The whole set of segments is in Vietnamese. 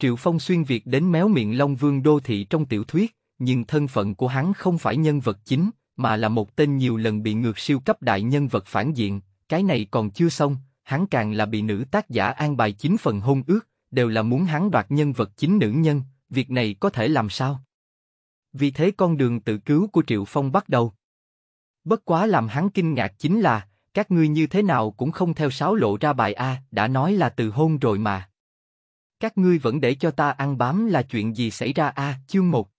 Triệu Phong xuyên Việt đến méo miệng Long Vương Đô Thị trong tiểu thuyết, nhưng thân phận của hắn không phải nhân vật chính, mà là một tên nhiều lần bị ngược siêu cấp đại nhân vật phản diện, cái này còn chưa xong, hắn càng là bị nữ tác giả an bài chính phần hôn ước, đều là muốn hắn đoạt nhân vật chính nữ nhân, việc này có thể làm sao? Vì thế con đường tự cứu của Triệu Phong bắt đầu. Bất quá làm hắn kinh ngạc chính là, các ngươi như thế nào cũng không theo sáo lộ ra bài A, đã nói là từ hôn rồi mà. Các ngươi vẫn để cho ta ăn bám là chuyện gì xảy ra a chương một.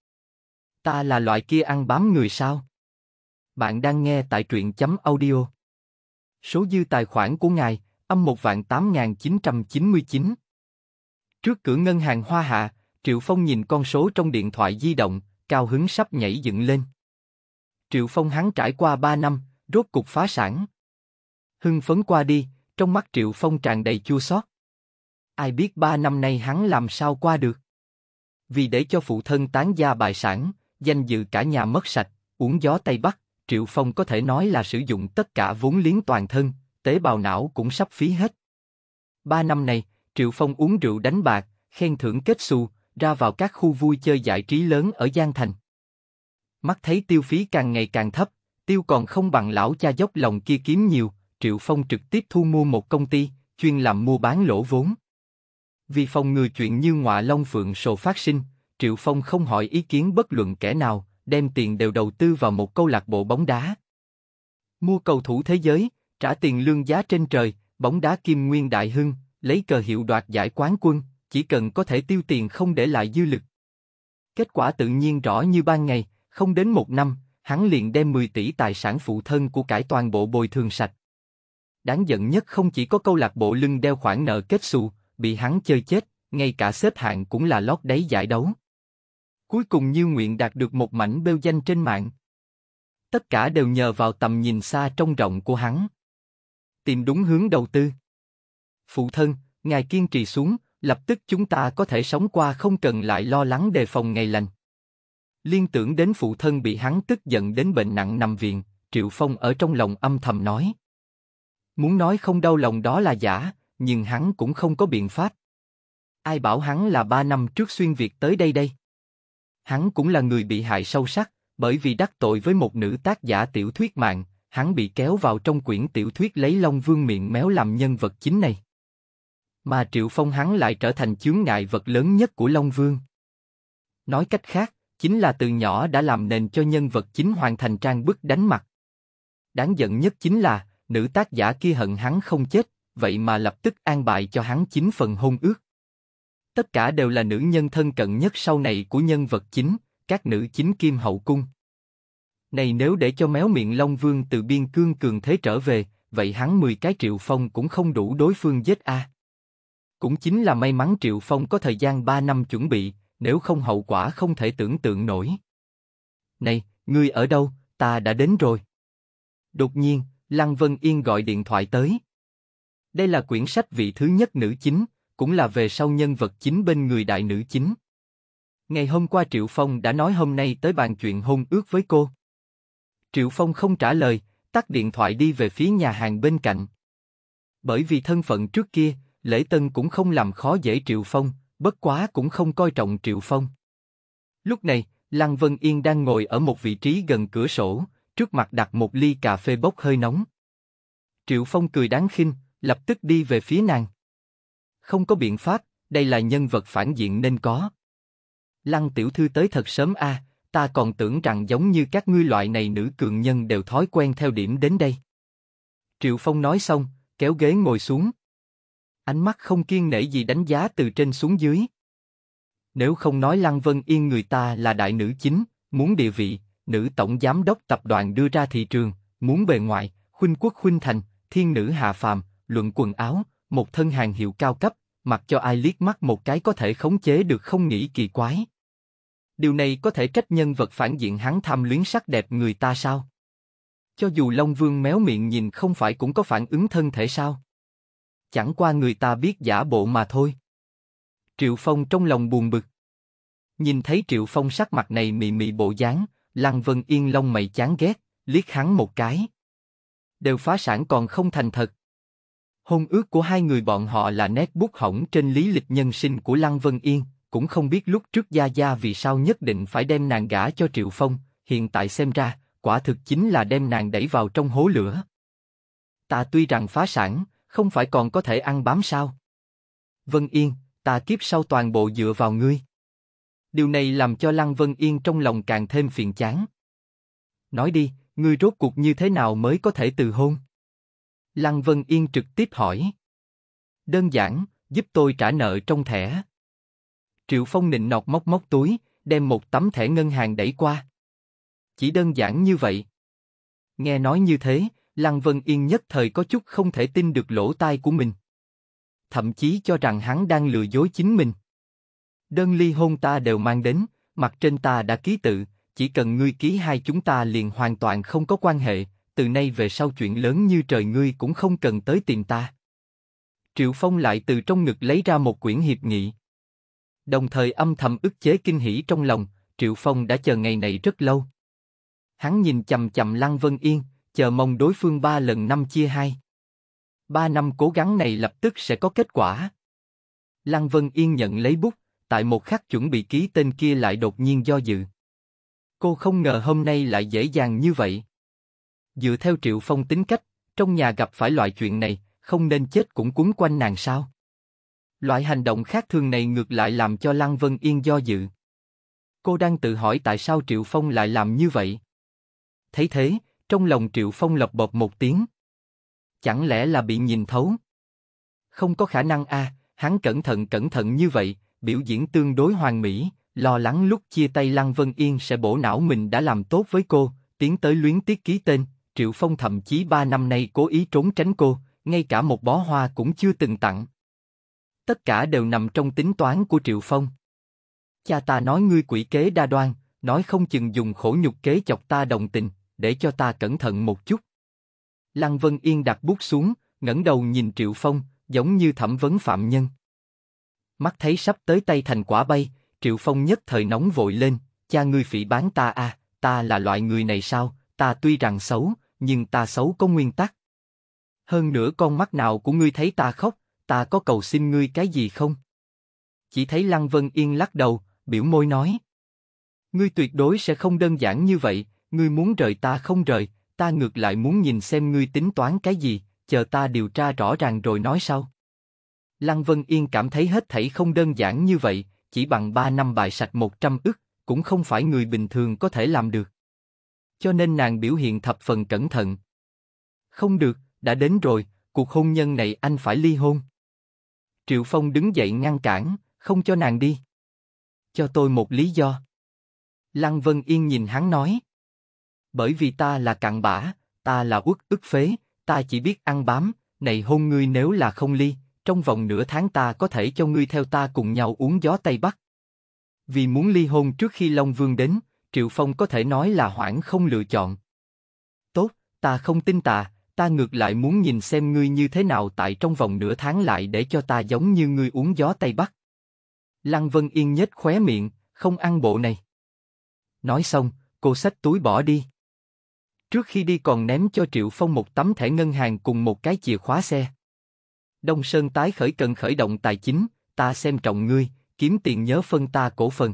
Ta là loại kia ăn bám người sao? Bạn đang nghe tại truyện chấm audio. Số dư tài khoản của ngài, âm một vạn 8999. Trước cửa ngân hàng Hoa Hạ, Triệu Phong nhìn con số trong điện thoại di động, cao hứng sắp nhảy dựng lên. Triệu Phong hắn trải qua 3 năm, rốt cục phá sản. Hưng phấn qua đi, trong mắt Triệu Phong tràn đầy chua xót. Ai biết ba năm nay hắn làm sao qua được? Vì để cho phụ thân tán gia bại sản, danh dự cả nhà mất sạch, uống gió Tây Bắc, Triệu Phong có thể nói là sử dụng tất cả vốn liếng toàn thân, tế bào não cũng sắp phí hết. Ba năm này, Triệu Phong uống rượu đánh bạc, khen thưởng kết xu, ra vào các khu vui chơi giải trí lớn ở Giang Thành. Mắt thấy tiêu phí càng ngày càng thấp, tiêu còn không bằng lão cha dốc lòng kia kiếm nhiều, Triệu Phong trực tiếp thu mua một công ty, chuyên làm mua bán lỗ vốn. Vì phòng ngừa chuyện như ngọa long phượng sồ phát sinh, Triệu Phong không hỏi ý kiến bất luận kẻ nào, đem tiền đều đầu tư vào một câu lạc bộ bóng đá. Mua cầu thủ thế giới, trả tiền lương giá trên trời, bóng đá kim nguyên đại hưng, lấy cờ hiệu đoạt giải quán quân, chỉ cần có thể tiêu tiền không để lại dư lực. Kết quả tự nhiên rõ như ban ngày, không đến một năm, hắn liền đem 10 tỷ tài sản phụ thân của cải toàn bộ bồi thường sạch. Đáng giận nhất không chỉ có câu lạc bộ lưng đeo khoản nợ kết xù, bị hắn chơi chết, ngay cả xếp hạng cũng là lót đáy giải đấu. Cuối cùng như Nguyện đạt được một mảnh bêu danh trên mạng. Tất cả đều nhờ vào tầm nhìn xa trong rộng của hắn. Tìm đúng hướng đầu tư. Phụ thân, ngài kiên trì xuống, lập tức chúng ta có thể sống qua không cần lại lo lắng đề phòng ngày lành. Liên tưởng đến phụ thân bị hắn tức giận đến bệnh nặng nằm viện, Triệu Phong ở trong lòng âm thầm nói. Muốn nói không đau lòng đó là giả, nhưng hắn cũng không có biện pháp. Ai bảo hắn là ba năm trước xuyên Việt tới đây đây? Hắn cũng là người bị hại sâu sắc, bởi vì đắc tội với một nữ tác giả tiểu thuyết mạng, hắn bị kéo vào trong quyển tiểu thuyết lấy Long Vương miệng méo làm nhân vật chính này. Mà Triệu Phong hắn lại trở thành chướng ngại vật lớn nhất của Long Vương. Nói cách khác, chính là từ nhỏ đã làm nền cho nhân vật chính hoàn thành trang bức đánh mặt. Đáng giận nhất chính là, nữ tác giả kia hận hắn không chết, vậy mà lập tức an bài cho hắn chín phần hôn ước. Tất cả đều là nữ nhân thân cận nhất sau này của nhân vật chính, các nữ chính kim hậu cung. Này nếu để cho méo miệng Long Vương từ biên cương cường thế trở về, vậy hắn 10 cái Triệu Phong cũng không đủ đối phương giết a. Cũng chính là may mắn Triệu Phong có thời gian 3 năm chuẩn bị, nếu không hậu quả không thể tưởng tượng nổi. Này, ngươi ở đâu, ta đã đến rồi. Đột nhiên, Lăng Vân Yên gọi điện thoại tới. Đây là quyển sách vị thứ nhất nữ chính, cũng là về sau nhân vật chính bên người đại nữ chính. Ngày hôm qua Triệu Phong đã nói hôm nay tới bàn chuyện hôn ước với cô. Triệu Phong không trả lời, tắt điện thoại đi về phía nhà hàng bên cạnh. Bởi vì thân phận trước kia, Lễ Tân cũng không làm khó dễ Triệu Phong, bất quá cũng không coi trọng Triệu Phong. Lúc này, Lăng Vân Yên đang ngồi ở một vị trí gần cửa sổ, trước mặt đặt một ly cà phê bốc hơi nóng. Triệu Phong cười đáng khinh, lập tức đi về phía nàng. Không có biện pháp, đây là nhân vật phản diện nên có. Lăng tiểu thư tới thật sớm a, ta còn tưởng rằng giống như các ngươi loại này nữ cường nhân đều thói quen theo điểm đến đây. Triệu Phong nói xong, kéo ghế ngồi xuống. Ánh mắt không kiên nể gì đánh giá từ trên xuống dưới. Nếu không nói Lăng Vân Yên người ta là đại nữ chính, muốn địa vị, nữ tổng giám đốc tập đoàn đưa ra thị trường, muốn bề ngoại, khuynh quốc khuynh thành, thiên nữ hạ phàm, luận quần áo, một thân hàng hiệu cao cấp, mặc cho ai liếc mắt một cái có thể khống chế được không nghĩ kỳ quái. Điều này có thể trách nhân vật phản diện hắn tham luyến sắc đẹp người ta sao? Cho dù Long Vương méo miệng nhìn không phải cũng có phản ứng thân thể sao? Chẳng qua người ta biết giả bộ mà thôi. Triệu Phong trong lòng buồn bực. Nhìn thấy Triệu Phong sắc mặt này mị mị bộ dáng, Lăng Vân Yên Long mày chán ghét, liếc hắn một cái. Đều phá sản còn không thành thật, Hôn ước của hai người bọn họ là nét bút hỏng trên lý lịch nhân sinh của Lăng Vân Yên, cũng không biết lúc trước Gia Gia vì sao nhất định phải đem nàng gả cho Triệu Phong, hiện tại xem ra, quả thực chính là đem nàng đẩy vào trong hố lửa. Ta tuy rằng phá sản, không phải còn có thể ăn bám sao? Vân Yên, ta kiếp sau toàn bộ dựa vào ngươi. Điều này làm cho Lăng Vân Yên trong lòng càng thêm phiền chán. Nói đi, ngươi rốt cuộc như thế nào mới có thể từ hôn? Lăng Vân Yên trực tiếp hỏi. Đơn giản, giúp tôi trả nợ trong thẻ. Triệu Phong nịnh nọt móc móc túi, đem một tấm thẻ ngân hàng đẩy qua. Chỉ đơn giản như vậy. Nghe nói như thế, Lăng Vân Yên nhất thời có chút không thể tin được lỗ tai của mình. Thậm chí cho rằng hắn đang lừa dối chính mình. Đơn ly hôn ta đều mang đến, mặt trên ta đã ký tự, chỉ cần ngươi ký hai chúng ta liền hoàn toàn không có quan hệ, từ nay về sau chuyện lớn như trời ngươi cũng không cần tới tìm ta. Triệu Phong lại từ trong ngực lấy ra một quyển hiệp nghị. Đồng thời âm thầm ức chế kinh hỉ trong lòng, Triệu Phong đã chờ ngày này rất lâu. Hắn nhìn chầm chầm Lăng Vân Yên, chờ mong đối phương ba lần năm chia hai. Ba năm cố gắng này lập tức sẽ có kết quả. Lăng Vân Yên nhận lấy bút, tại một khắc chuẩn bị ký tên kia lại đột nhiên do dự. Cô không ngờ hôm nay lại dễ dàng như vậy dựa theo Triệu Phong tính cách, trong nhà gặp phải loại chuyện này, không nên chết cũng cuốn quanh nàng sao? Loại hành động khác thường này ngược lại làm cho Lăng Vân Yên do dự. Cô đang tự hỏi tại sao Triệu Phong lại làm như vậy. Thấy thế, trong lòng Triệu Phong lập bộp một tiếng. Chẳng lẽ là bị nhìn thấu? Không có khả năng a, hắn cẩn thận cẩn thận như vậy, biểu diễn tương đối hoàn mỹ, lo lắng lúc chia tay Lăng Vân Yên sẽ bổ não mình đã làm tốt với cô, tiến tới luyến tiếc ký tên, Triệu Phong thậm chí ba năm nay cố ý trốn tránh cô, ngay cả một bó hoa cũng chưa từng tặng. Tất cả đều nằm trong tính toán của Triệu Phong. Cha ta nói ngươi quỷ kế đa đoan, nói không chừng dùng khổ nhục kế chọc ta đồng tình, để cho ta cẩn thận một chút. Lăng Vân Yên đặt bút xuống, ngẩng đầu nhìn Triệu Phong, giống như thẩm vấn phạm nhân. Mắt thấy sắp tới tay thành quả bay, Triệu Phong nhất thời nóng vội lên, cha ngươi phỉ bán ta à, ta là loại người này sao, ta tuy rằng xấu, nhưng ta xấu có nguyên tắc. Hơn nữa con mắt nào của ngươi thấy ta khóc, ta có cầu xin ngươi cái gì không? Chỉ thấy Lăng Vân Yên lắc đầu, biểu môi nói. Ngươi tuyệt đối sẽ không đơn giản như vậy, ngươi muốn rời ta không rời, ta ngược lại muốn nhìn xem ngươi tính toán cái gì, chờ ta điều tra rõ ràng rồi nói sau. Lăng Vân Yên cảm thấy hết thảy không đơn giản như vậy, chỉ bằng 3 năm bài sạch 100 ức, cũng không phải người bình thường có thể làm được cho nên nàng biểu hiện thập phần cẩn thận. Không được, đã đến rồi, cuộc hôn nhân này anh phải ly hôn. Triệu Phong đứng dậy ngăn cản, không cho nàng đi. Cho tôi một lý do. Lăng Vân Yên nhìn hắn nói. Bởi vì ta là cặn bã, ta là uất ức phế, ta chỉ biết ăn bám, này hôn ngươi nếu là không ly, trong vòng nửa tháng ta có thể cho ngươi theo ta cùng nhau uống gió Tây Bắc. Vì muốn ly hôn trước khi Long Vương đến, Triệu Phong có thể nói là hoảng không lựa chọn. Tốt, ta không tin ta, ta ngược lại muốn nhìn xem ngươi như thế nào tại trong vòng nửa tháng lại để cho ta giống như ngươi uống gió Tây Bắc. Lăng Vân Yên nhếch khóe miệng, không ăn bộ này. Nói xong, cô xách túi bỏ đi. Trước khi đi còn ném cho Triệu Phong một tấm thẻ ngân hàng cùng một cái chìa khóa xe. Đông Sơn tái khởi cần khởi động tài chính, ta xem trọng ngươi, kiếm tiền nhớ phân ta cổ phần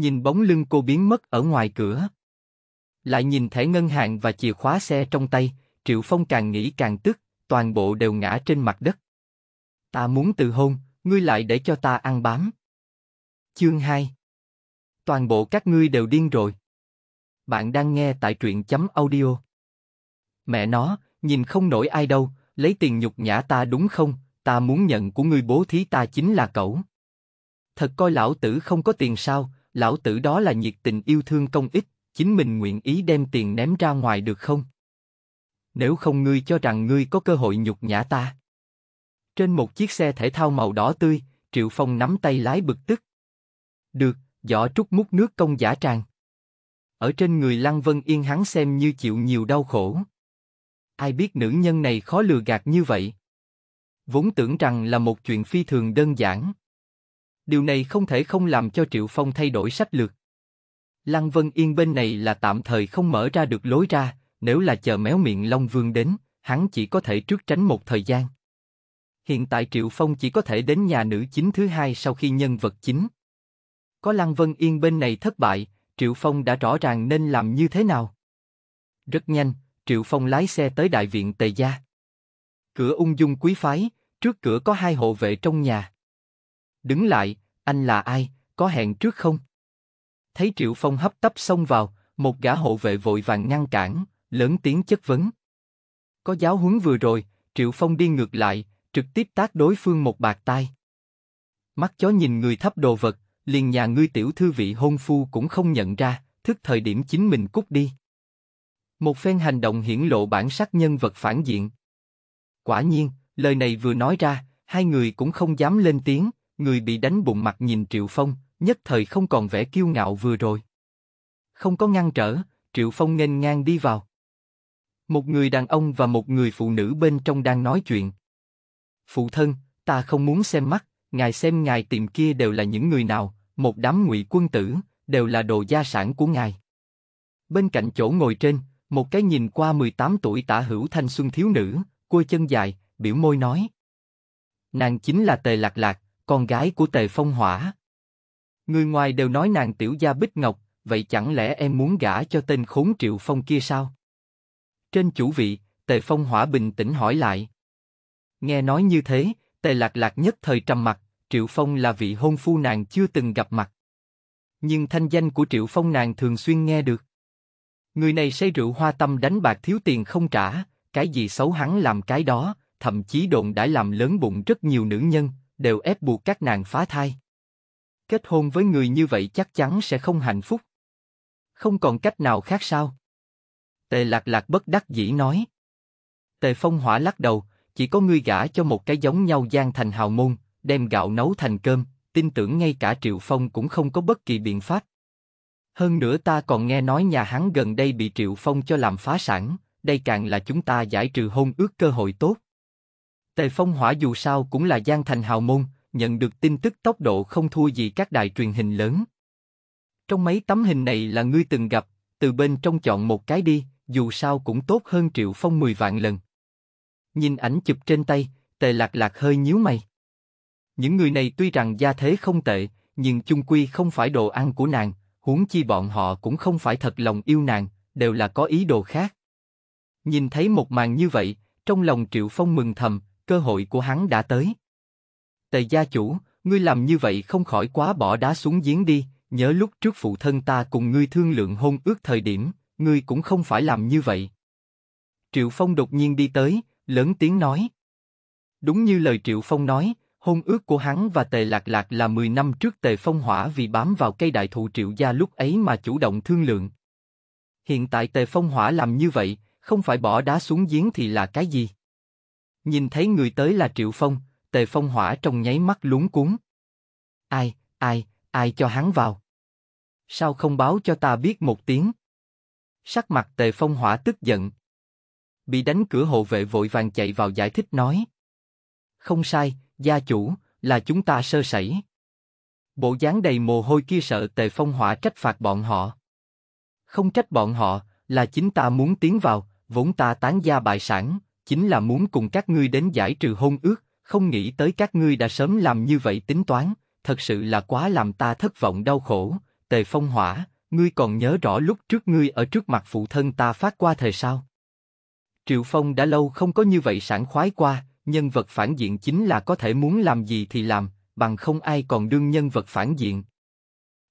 nhìn bóng lưng cô biến mất ở ngoài cửa. Lại nhìn thẻ ngân hàng và chìa khóa xe trong tay, Triệu Phong càng nghĩ càng tức, toàn bộ đều ngã trên mặt đất. Ta muốn từ hôn, ngươi lại để cho ta ăn bám. Chương 2 Toàn bộ các ngươi đều điên rồi. Bạn đang nghe tại truyện chấm audio. Mẹ nó, nhìn không nổi ai đâu, lấy tiền nhục nhã ta đúng không, ta muốn nhận của ngươi bố thí ta chính là cậu. Thật coi lão tử không có tiền sao, lão tử đó là nhiệt tình yêu thương công ích, chính mình nguyện ý đem tiền ném ra ngoài được không? Nếu không ngươi cho rằng ngươi có cơ hội nhục nhã ta. Trên một chiếc xe thể thao màu đỏ tươi, Triệu Phong nắm tay lái bực tức. Được, giỏ trút múc nước công giả tràng. Ở trên người Lăng Vân Yên hắn xem như chịu nhiều đau khổ. Ai biết nữ nhân này khó lừa gạt như vậy. Vốn tưởng rằng là một chuyện phi thường đơn giản. Điều này không thể không làm cho Triệu Phong thay đổi sách lược. Lăng Vân Yên bên này là tạm thời không mở ra được lối ra, nếu là chờ méo miệng Long Vương đến, hắn chỉ có thể trước tránh một thời gian. Hiện tại Triệu Phong chỉ có thể đến nhà nữ chính thứ hai sau khi nhân vật chính. Có Lăng Vân Yên bên này thất bại, Triệu Phong đã rõ ràng nên làm như thế nào. Rất nhanh, Triệu Phong lái xe tới đại viện Tề Gia. Cửa ung dung quý phái, trước cửa có hai hộ vệ trong nhà. Đứng lại, anh là ai, có hẹn trước không? Thấy Triệu Phong hấp tấp xông vào, một gã hộ vệ vội vàng ngăn cản, lớn tiếng chất vấn. Có giáo huấn vừa rồi, Triệu Phong đi ngược lại, trực tiếp tác đối phương một bạc tai. Mắt chó nhìn người thấp đồ vật, liền nhà ngươi tiểu thư vị hôn phu cũng không nhận ra, thức thời điểm chính mình cút đi. Một phen hành động hiển lộ bản sắc nhân vật phản diện. Quả nhiên, lời này vừa nói ra, hai người cũng không dám lên tiếng. Người bị đánh bụng mặt nhìn Triệu Phong, nhất thời không còn vẻ kiêu ngạo vừa rồi. Không có ngăn trở, Triệu Phong nghênh ngang đi vào. Một người đàn ông và một người phụ nữ bên trong đang nói chuyện. Phụ thân, ta không muốn xem mắt, ngài xem ngài tìm kia đều là những người nào, một đám ngụy quân tử, đều là đồ gia sản của ngài. Bên cạnh chỗ ngồi trên, một cái nhìn qua 18 tuổi tả hữu thanh xuân thiếu nữ, cua chân dài, biểu môi nói. Nàng chính là Tề Lạc Lạc, con gái của Tề Phong Hỏa. Người ngoài đều nói nàng tiểu gia Bích Ngọc, vậy chẳng lẽ em muốn gả cho tên khốn Triệu Phong kia sao? Trên chủ vị, Tề Phong Hỏa bình tĩnh hỏi lại. Nghe nói như thế, Tề Lạc Lạc nhất thời trầm mặt, Triệu Phong là vị hôn phu nàng chưa từng gặp mặt. Nhưng thanh danh của Triệu Phong nàng thường xuyên nghe được. Người này say rượu hoa tâm đánh bạc thiếu tiền không trả, cái gì xấu hắn làm cái đó, thậm chí đồn đã làm lớn bụng rất nhiều nữ nhân, đều ép buộc các nàng phá thai. Kết hôn với người như vậy chắc chắn sẽ không hạnh phúc. Không còn cách nào khác sao? Tề lạc lạc bất đắc dĩ nói. Tề phong hỏa lắc đầu, chỉ có ngươi gả cho một cái giống nhau gian thành hào môn, đem gạo nấu thành cơm, tin tưởng ngay cả Triệu Phong cũng không có bất kỳ biện pháp. Hơn nữa ta còn nghe nói nhà hắn gần đây bị Triệu Phong cho làm phá sản, đây càng là chúng ta giải trừ hôn ước cơ hội tốt. Tề Phong Hỏa dù sao cũng là Giang Thành hào môn, nhận được tin tức tốc độ không thua gì các đài truyền hình lớn. Trong mấy tấm hình này là ngươi từng gặp, từ bên trong chọn một cái đi, dù sao cũng tốt hơn Triệu Phong 10 vạn lần. Nhìn ảnh chụp trên tay, Tề Lạc Lạc hơi nhíu mày. Những người này tuy rằng gia thế không tệ, nhưng chung quy không phải đồ ăn của nàng, huống chi bọn họ cũng không phải thật lòng yêu nàng, đều là có ý đồ khác. Nhìn thấy một màn như vậy, trong lòng Triệu Phong mừng thầm, cơ hội của hắn đã tới. Tề gia chủ, ngươi làm như vậy không khỏi quá bỏ đá xuống giếng đi, nhớ lúc trước phụ thân ta cùng ngươi thương lượng hôn ước thời điểm, ngươi cũng không phải làm như vậy. Triệu Phong đột nhiên đi tới, lớn tiếng nói. Đúng như lời Triệu Phong nói, hôn ước của hắn và Tề Lạc Lạc là 10 năm trước Tề Phong Hỏa vì bám vào cây đại thụ Triệu Gia lúc ấy mà chủ động thương lượng. Hiện tại Tề Phong Hỏa làm như vậy, không phải bỏ đá xuống giếng thì là cái gì? Nhìn thấy người tới là Triệu Phong, Tề Phong Hỏa trong nháy mắt lúng cuốn. Ai, ai, ai cho hắn vào? Sao không báo cho ta biết một tiếng? Sắc mặt Tề Phong Hỏa tức giận. Bị đánh cửa hộ vệ vội vàng chạy vào giải thích nói. Không sai, gia chủ, là chúng ta sơ sẩy. Bộ dáng đầy mồ hôi kia sợ Tề Phong Hỏa trách phạt bọn họ. Không trách bọn họ, là chính ta muốn tiến vào, vốn ta tán gia bại sản, chính là muốn cùng các ngươi đến giải trừ hôn ước, không nghĩ tới các ngươi đã sớm làm như vậy tính toán, thật sự là quá làm ta thất vọng đau khổ, tề phong hỏa, ngươi còn nhớ rõ lúc trước ngươi ở trước mặt phụ thân ta phát qua thời sao? Triệu Phong đã lâu không có như vậy sảng khoái qua, nhân vật phản diện chính là có thể muốn làm gì thì làm, bằng không ai còn đương nhân vật phản diện.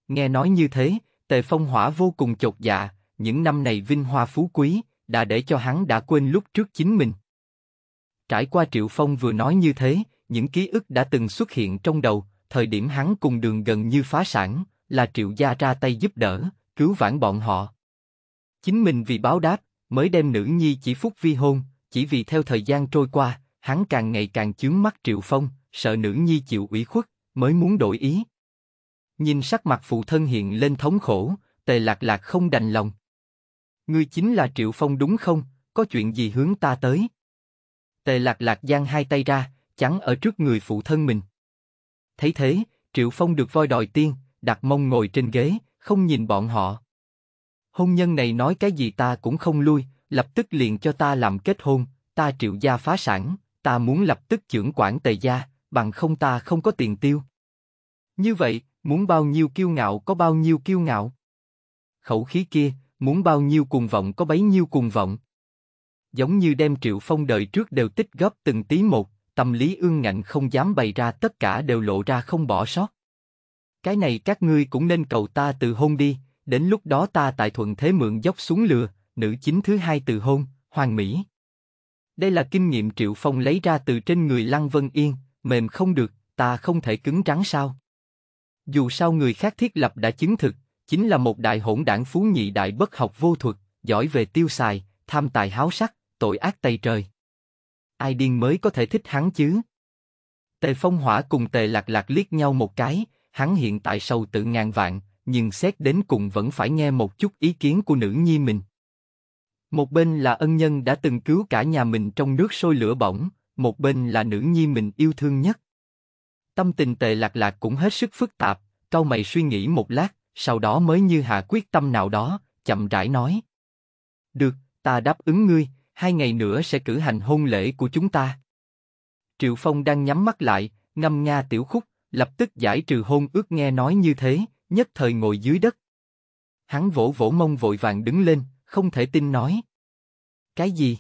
Nghe nói như thế, Tề Phong Hỏa vô cùng chột dạ, những năm này vinh hoa phú quý, đã để cho hắn đã quên lúc trước chính mình. Trải qua Triệu Phong vừa nói như thế, những ký ức đã từng xuất hiện trong đầu, thời điểm hắn cùng đường gần như phá sản, là Triệu Gia ra tay giúp đỡ, cứu vãn bọn họ. Chính mình vì báo đáp, mới đem nữ nhi chỉ phúc vi hôn, chỉ vì theo thời gian trôi qua, hắn càng ngày càng chướng mắt Triệu Phong, sợ nữ nhi chịu ủy khuất, mới muốn đổi ý. Nhìn sắc mặt phụ thân hiện lên thống khổ, tề lạc lạc không đành lòng. Ngươi chính là Triệu Phong đúng không, có chuyện gì hướng ta tới? Tề lạc lạc giang hai tay ra, chắn ở trước người phụ thân mình. Thấy thế, Triệu Phong được voi đòi tiên, đặt mông ngồi trên ghế, không nhìn bọn họ. Hôn nhân này nói cái gì ta cũng không lui, lập tức liền cho ta làm kết hôn, ta triệu gia phá sản, ta muốn lập tức trưởng quản tề gia, bằng không ta không có tiền tiêu. Như vậy, muốn bao nhiêu kiêu ngạo có bao nhiêu kiêu ngạo. Khẩu khí kia, muốn bao nhiêu cuồng vọng có bấy nhiêu cuồng vọng giống như đem Triệu Phong đời trước đều tích góp từng tí một, tâm lý ương ngạnh không dám bày ra tất cả đều lộ ra không bỏ sót. Cái này các ngươi cũng nên cầu ta từ hôn đi, đến lúc đó ta tại thuận thế mượn dốc xuống lừa, nữ chính thứ hai từ hôn, hoàng mỹ. Đây là kinh nghiệm Triệu Phong lấy ra từ trên người Lăng Vân Yên, mềm không được, ta không thể cứng trắng sao. Dù sao người khác thiết lập đã chứng thực, chính là một đại hỗn đảng phú nhị đại bất học vô thuật, giỏi về tiêu xài, tham tài háo sắc tội ác tày trời. Ai điên mới có thể thích hắn chứ? Tề Phong Hỏa cùng Tề Lạc Lạc liếc nhau một cái, hắn hiện tại sâu tự ngàn vạn, nhưng xét đến cùng vẫn phải nghe một chút ý kiến của nữ nhi mình. Một bên là ân nhân đã từng cứu cả nhà mình trong nước sôi lửa bỏng, một bên là nữ nhi mình yêu thương nhất. Tâm tình Tề Lạc Lạc cũng hết sức phức tạp, cau mày suy nghĩ một lát, sau đó mới như hạ quyết tâm nào đó, chậm rãi nói. Được, ta đáp ứng ngươi, hai ngày nữa sẽ cử hành hôn lễ của chúng ta. Triệu Phong đang nhắm mắt lại, ngâm nga tiểu khúc, lập tức giải trừ hôn ước nghe nói như thế, nhất thời ngồi dưới đất. Hắn vỗ vỗ mông vội vàng đứng lên, không thể tin nói. Cái gì?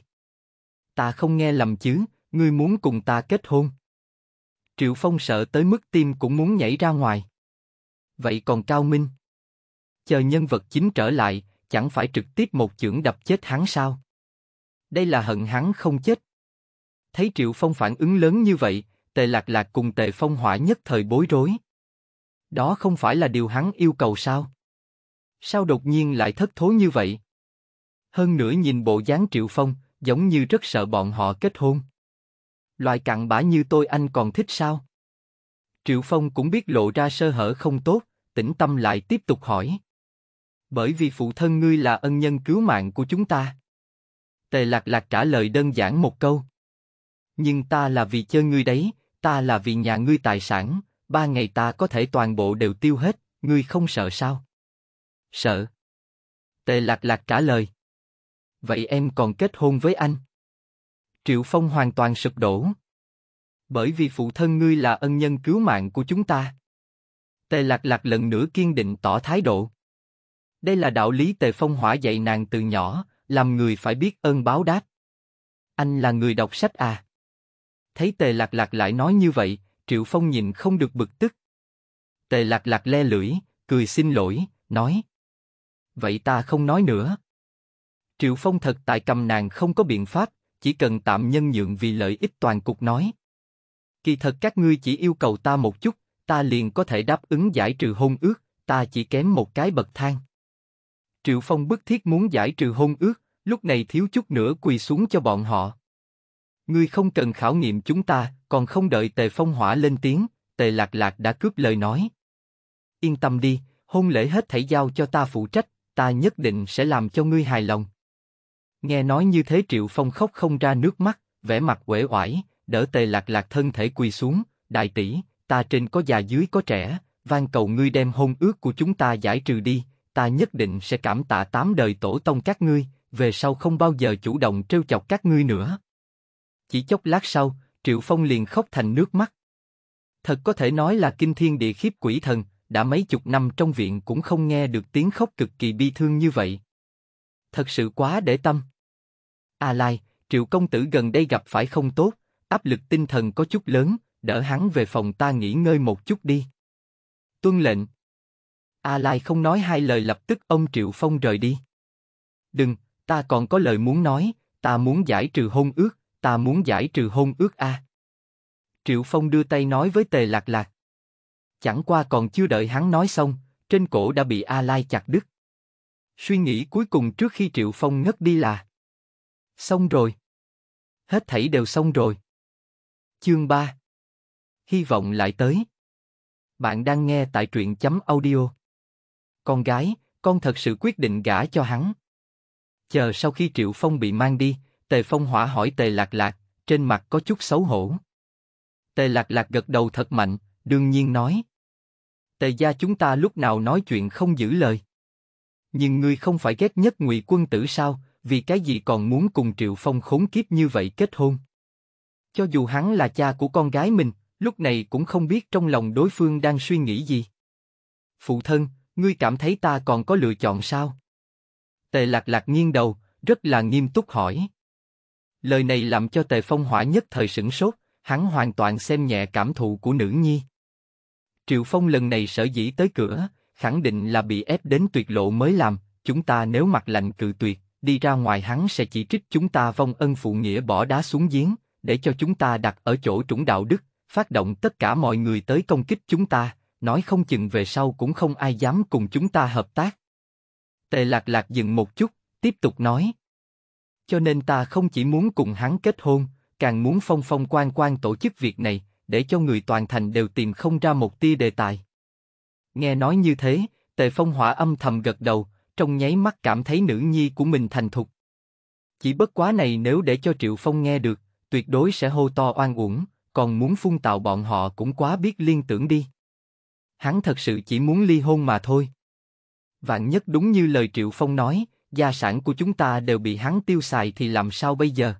Ta không nghe lầm chứ, ngươi muốn cùng ta kết hôn. Triệu Phong sợ tới mức tim cũng muốn nhảy ra ngoài. Vậy còn Cao Minh? Chờ nhân vật chính trở lại, chẳng phải trực tiếp một chưởng đập chết hắn sao? đây là hận hắn không chết. Thấy Triệu Phong phản ứng lớn như vậy, Tề Lạc Lạc cùng Tề Phong hỏa nhất thời bối rối. Đó không phải là điều hắn yêu cầu sao? Sao đột nhiên lại thất thố như vậy? Hơn nữa nhìn bộ dáng Triệu Phong, giống như rất sợ bọn họ kết hôn. Loại cặn bã như tôi anh còn thích sao? Triệu Phong cũng biết lộ ra sơ hở không tốt, tĩnh tâm lại tiếp tục hỏi. Bởi vì phụ thân ngươi là ân nhân cứu mạng của chúng ta. Tề lạc lạc trả lời đơn giản một câu. Nhưng ta là vì chơi ngươi đấy, ta là vì nhà ngươi tài sản, ba ngày ta có thể toàn bộ đều tiêu hết, ngươi không sợ sao? Sợ. Tề lạc lạc trả lời. Vậy em còn kết hôn với anh? Triệu Phong hoàn toàn sụp đổ. Bởi vì phụ thân ngươi là ân nhân cứu mạng của chúng ta. Tề lạc lạc lần nữa kiên định tỏ thái độ. Đây là đạo lý Tề Phong Hỏa dạy nàng từ nhỏ, làm người phải biết ơn báo đáp. Anh là người đọc sách à? Thấy Tề Lạc Lạc lại nói như vậy, Triệu Phong nhìn không được bực tức. Tề Lạc Lạc le lưỡi, cười xin lỗi, nói. Vậy ta không nói nữa. Triệu Phong thật tại cầm nàng không có biện pháp, chỉ cần tạm nhân nhượng vì lợi ích toàn cục nói. Kỳ thật các ngươi chỉ yêu cầu ta một chút, ta liền có thể đáp ứng giải trừ hôn ước, ta chỉ kém một cái bậc thang. Triệu Phong bức thiết muốn giải trừ hôn ước, lúc này thiếu chút nữa quỳ xuống cho bọn họ. Ngươi không cần khảo nghiệm chúng ta, còn không đợi Tề Phong Hỏa lên tiếng, Tề Lạc Lạc đã cướp lời nói. Yên tâm đi, hôn lễ hết thảy giao cho ta phụ trách, ta nhất định sẽ làm cho ngươi hài lòng. Nghe nói như thế Triệu Phong khóc không ra nước mắt, vẻ mặt uể oải, đỡ Tề Lạc Lạc thân thể quỳ xuống, đại tỷ, ta trên có già dưới có trẻ, van cầu ngươi đem hôn ước của chúng ta giải trừ đi, ta nhất định sẽ cảm tạ tám đời tổ tông các ngươi, về sau không bao giờ chủ động trêu chọc các ngươi nữa. Chỉ chốc lát sau, Triệu Phong liền khóc thành nước mắt. Thật có thể nói là kinh thiên địa khiếp quỷ thần, đã mấy chục năm trong viện cũng không nghe được tiếng khóc cực kỳ bi thương như vậy. Thật sự quá để tâm. A Lai, Triệu công tử gần đây gặp phải không tốt, áp lực tinh thần có chút lớn, đỡ hắn về phòng ta nghỉ ngơi một chút đi. Tuân lệnh. A à, Lai không nói hai lời lập tức ông Triệu Phong rời đi. Đừng, ta còn có lời muốn nói, ta muốn giải trừ hôn ước, ta muốn giải trừ hôn ước A. Triệu Phong đưa tay nói với Tề Lạc Lạc. Chẳng qua còn chưa đợi hắn nói xong, trên cổ đã bị A Lai chặt đứt. Suy nghĩ cuối cùng trước khi Triệu Phong ngất đi là Xong rồi. Hết thảy đều xong rồi. Chương 3 Hy vọng lại tới. Bạn đang nghe tại truyện chấm audio con gái, con thật sự quyết định gả cho hắn. Chờ sau khi Triệu Phong bị mang đi, Tề Phong hỏa hỏi Tề Lạc Lạc, trên mặt có chút xấu hổ. Tề Lạc Lạc gật đầu thật mạnh, đương nhiên nói. Tề gia chúng ta lúc nào nói chuyện không giữ lời. Nhưng ngươi không phải ghét nhất ngụy quân tử sao, vì cái gì còn muốn cùng Triệu Phong khốn kiếp như vậy kết hôn? Cho dù hắn là cha của con gái mình, lúc này cũng không biết trong lòng đối phương đang suy nghĩ gì. Phụ thân, ngươi cảm thấy ta còn có lựa chọn sao? Tề lạc lạc nghiêng đầu, rất là nghiêm túc hỏi. Lời này làm cho tề phong hỏa nhất thời sửng sốt, hắn hoàn toàn xem nhẹ cảm thụ của nữ nhi. Triệu Phong lần này sở dĩ tới cửa, khẳng định là bị ép đến tuyệt lộ mới làm, chúng ta nếu mặt lạnh cự tuyệt, đi ra ngoài hắn sẽ chỉ trích chúng ta vong ân phụ nghĩa bỏ đá xuống giếng, để cho chúng ta đặt ở chỗ trũng đạo đức, phát động tất cả mọi người tới công kích chúng ta, nói không chừng về sau cũng không ai dám cùng chúng ta hợp tác. Tề lạc lạc dừng một chút, tiếp tục nói. Cho nên ta không chỉ muốn cùng hắn kết hôn, càng muốn phong phong quan quan tổ chức việc này, để cho người toàn thành đều tìm không ra một tia đề tài. Nghe nói như thế, tề phong hỏa âm thầm gật đầu, trong nháy mắt cảm thấy nữ nhi của mình thành thục. Chỉ bất quá này nếu để cho Triệu Phong nghe được, tuyệt đối sẽ hô to oan uổng, còn muốn phun tạo bọn họ cũng quá biết liên tưởng đi hắn thật sự chỉ muốn ly hôn mà thôi. Vạn nhất đúng như lời Triệu Phong nói, gia sản của chúng ta đều bị hắn tiêu xài thì làm sao bây giờ?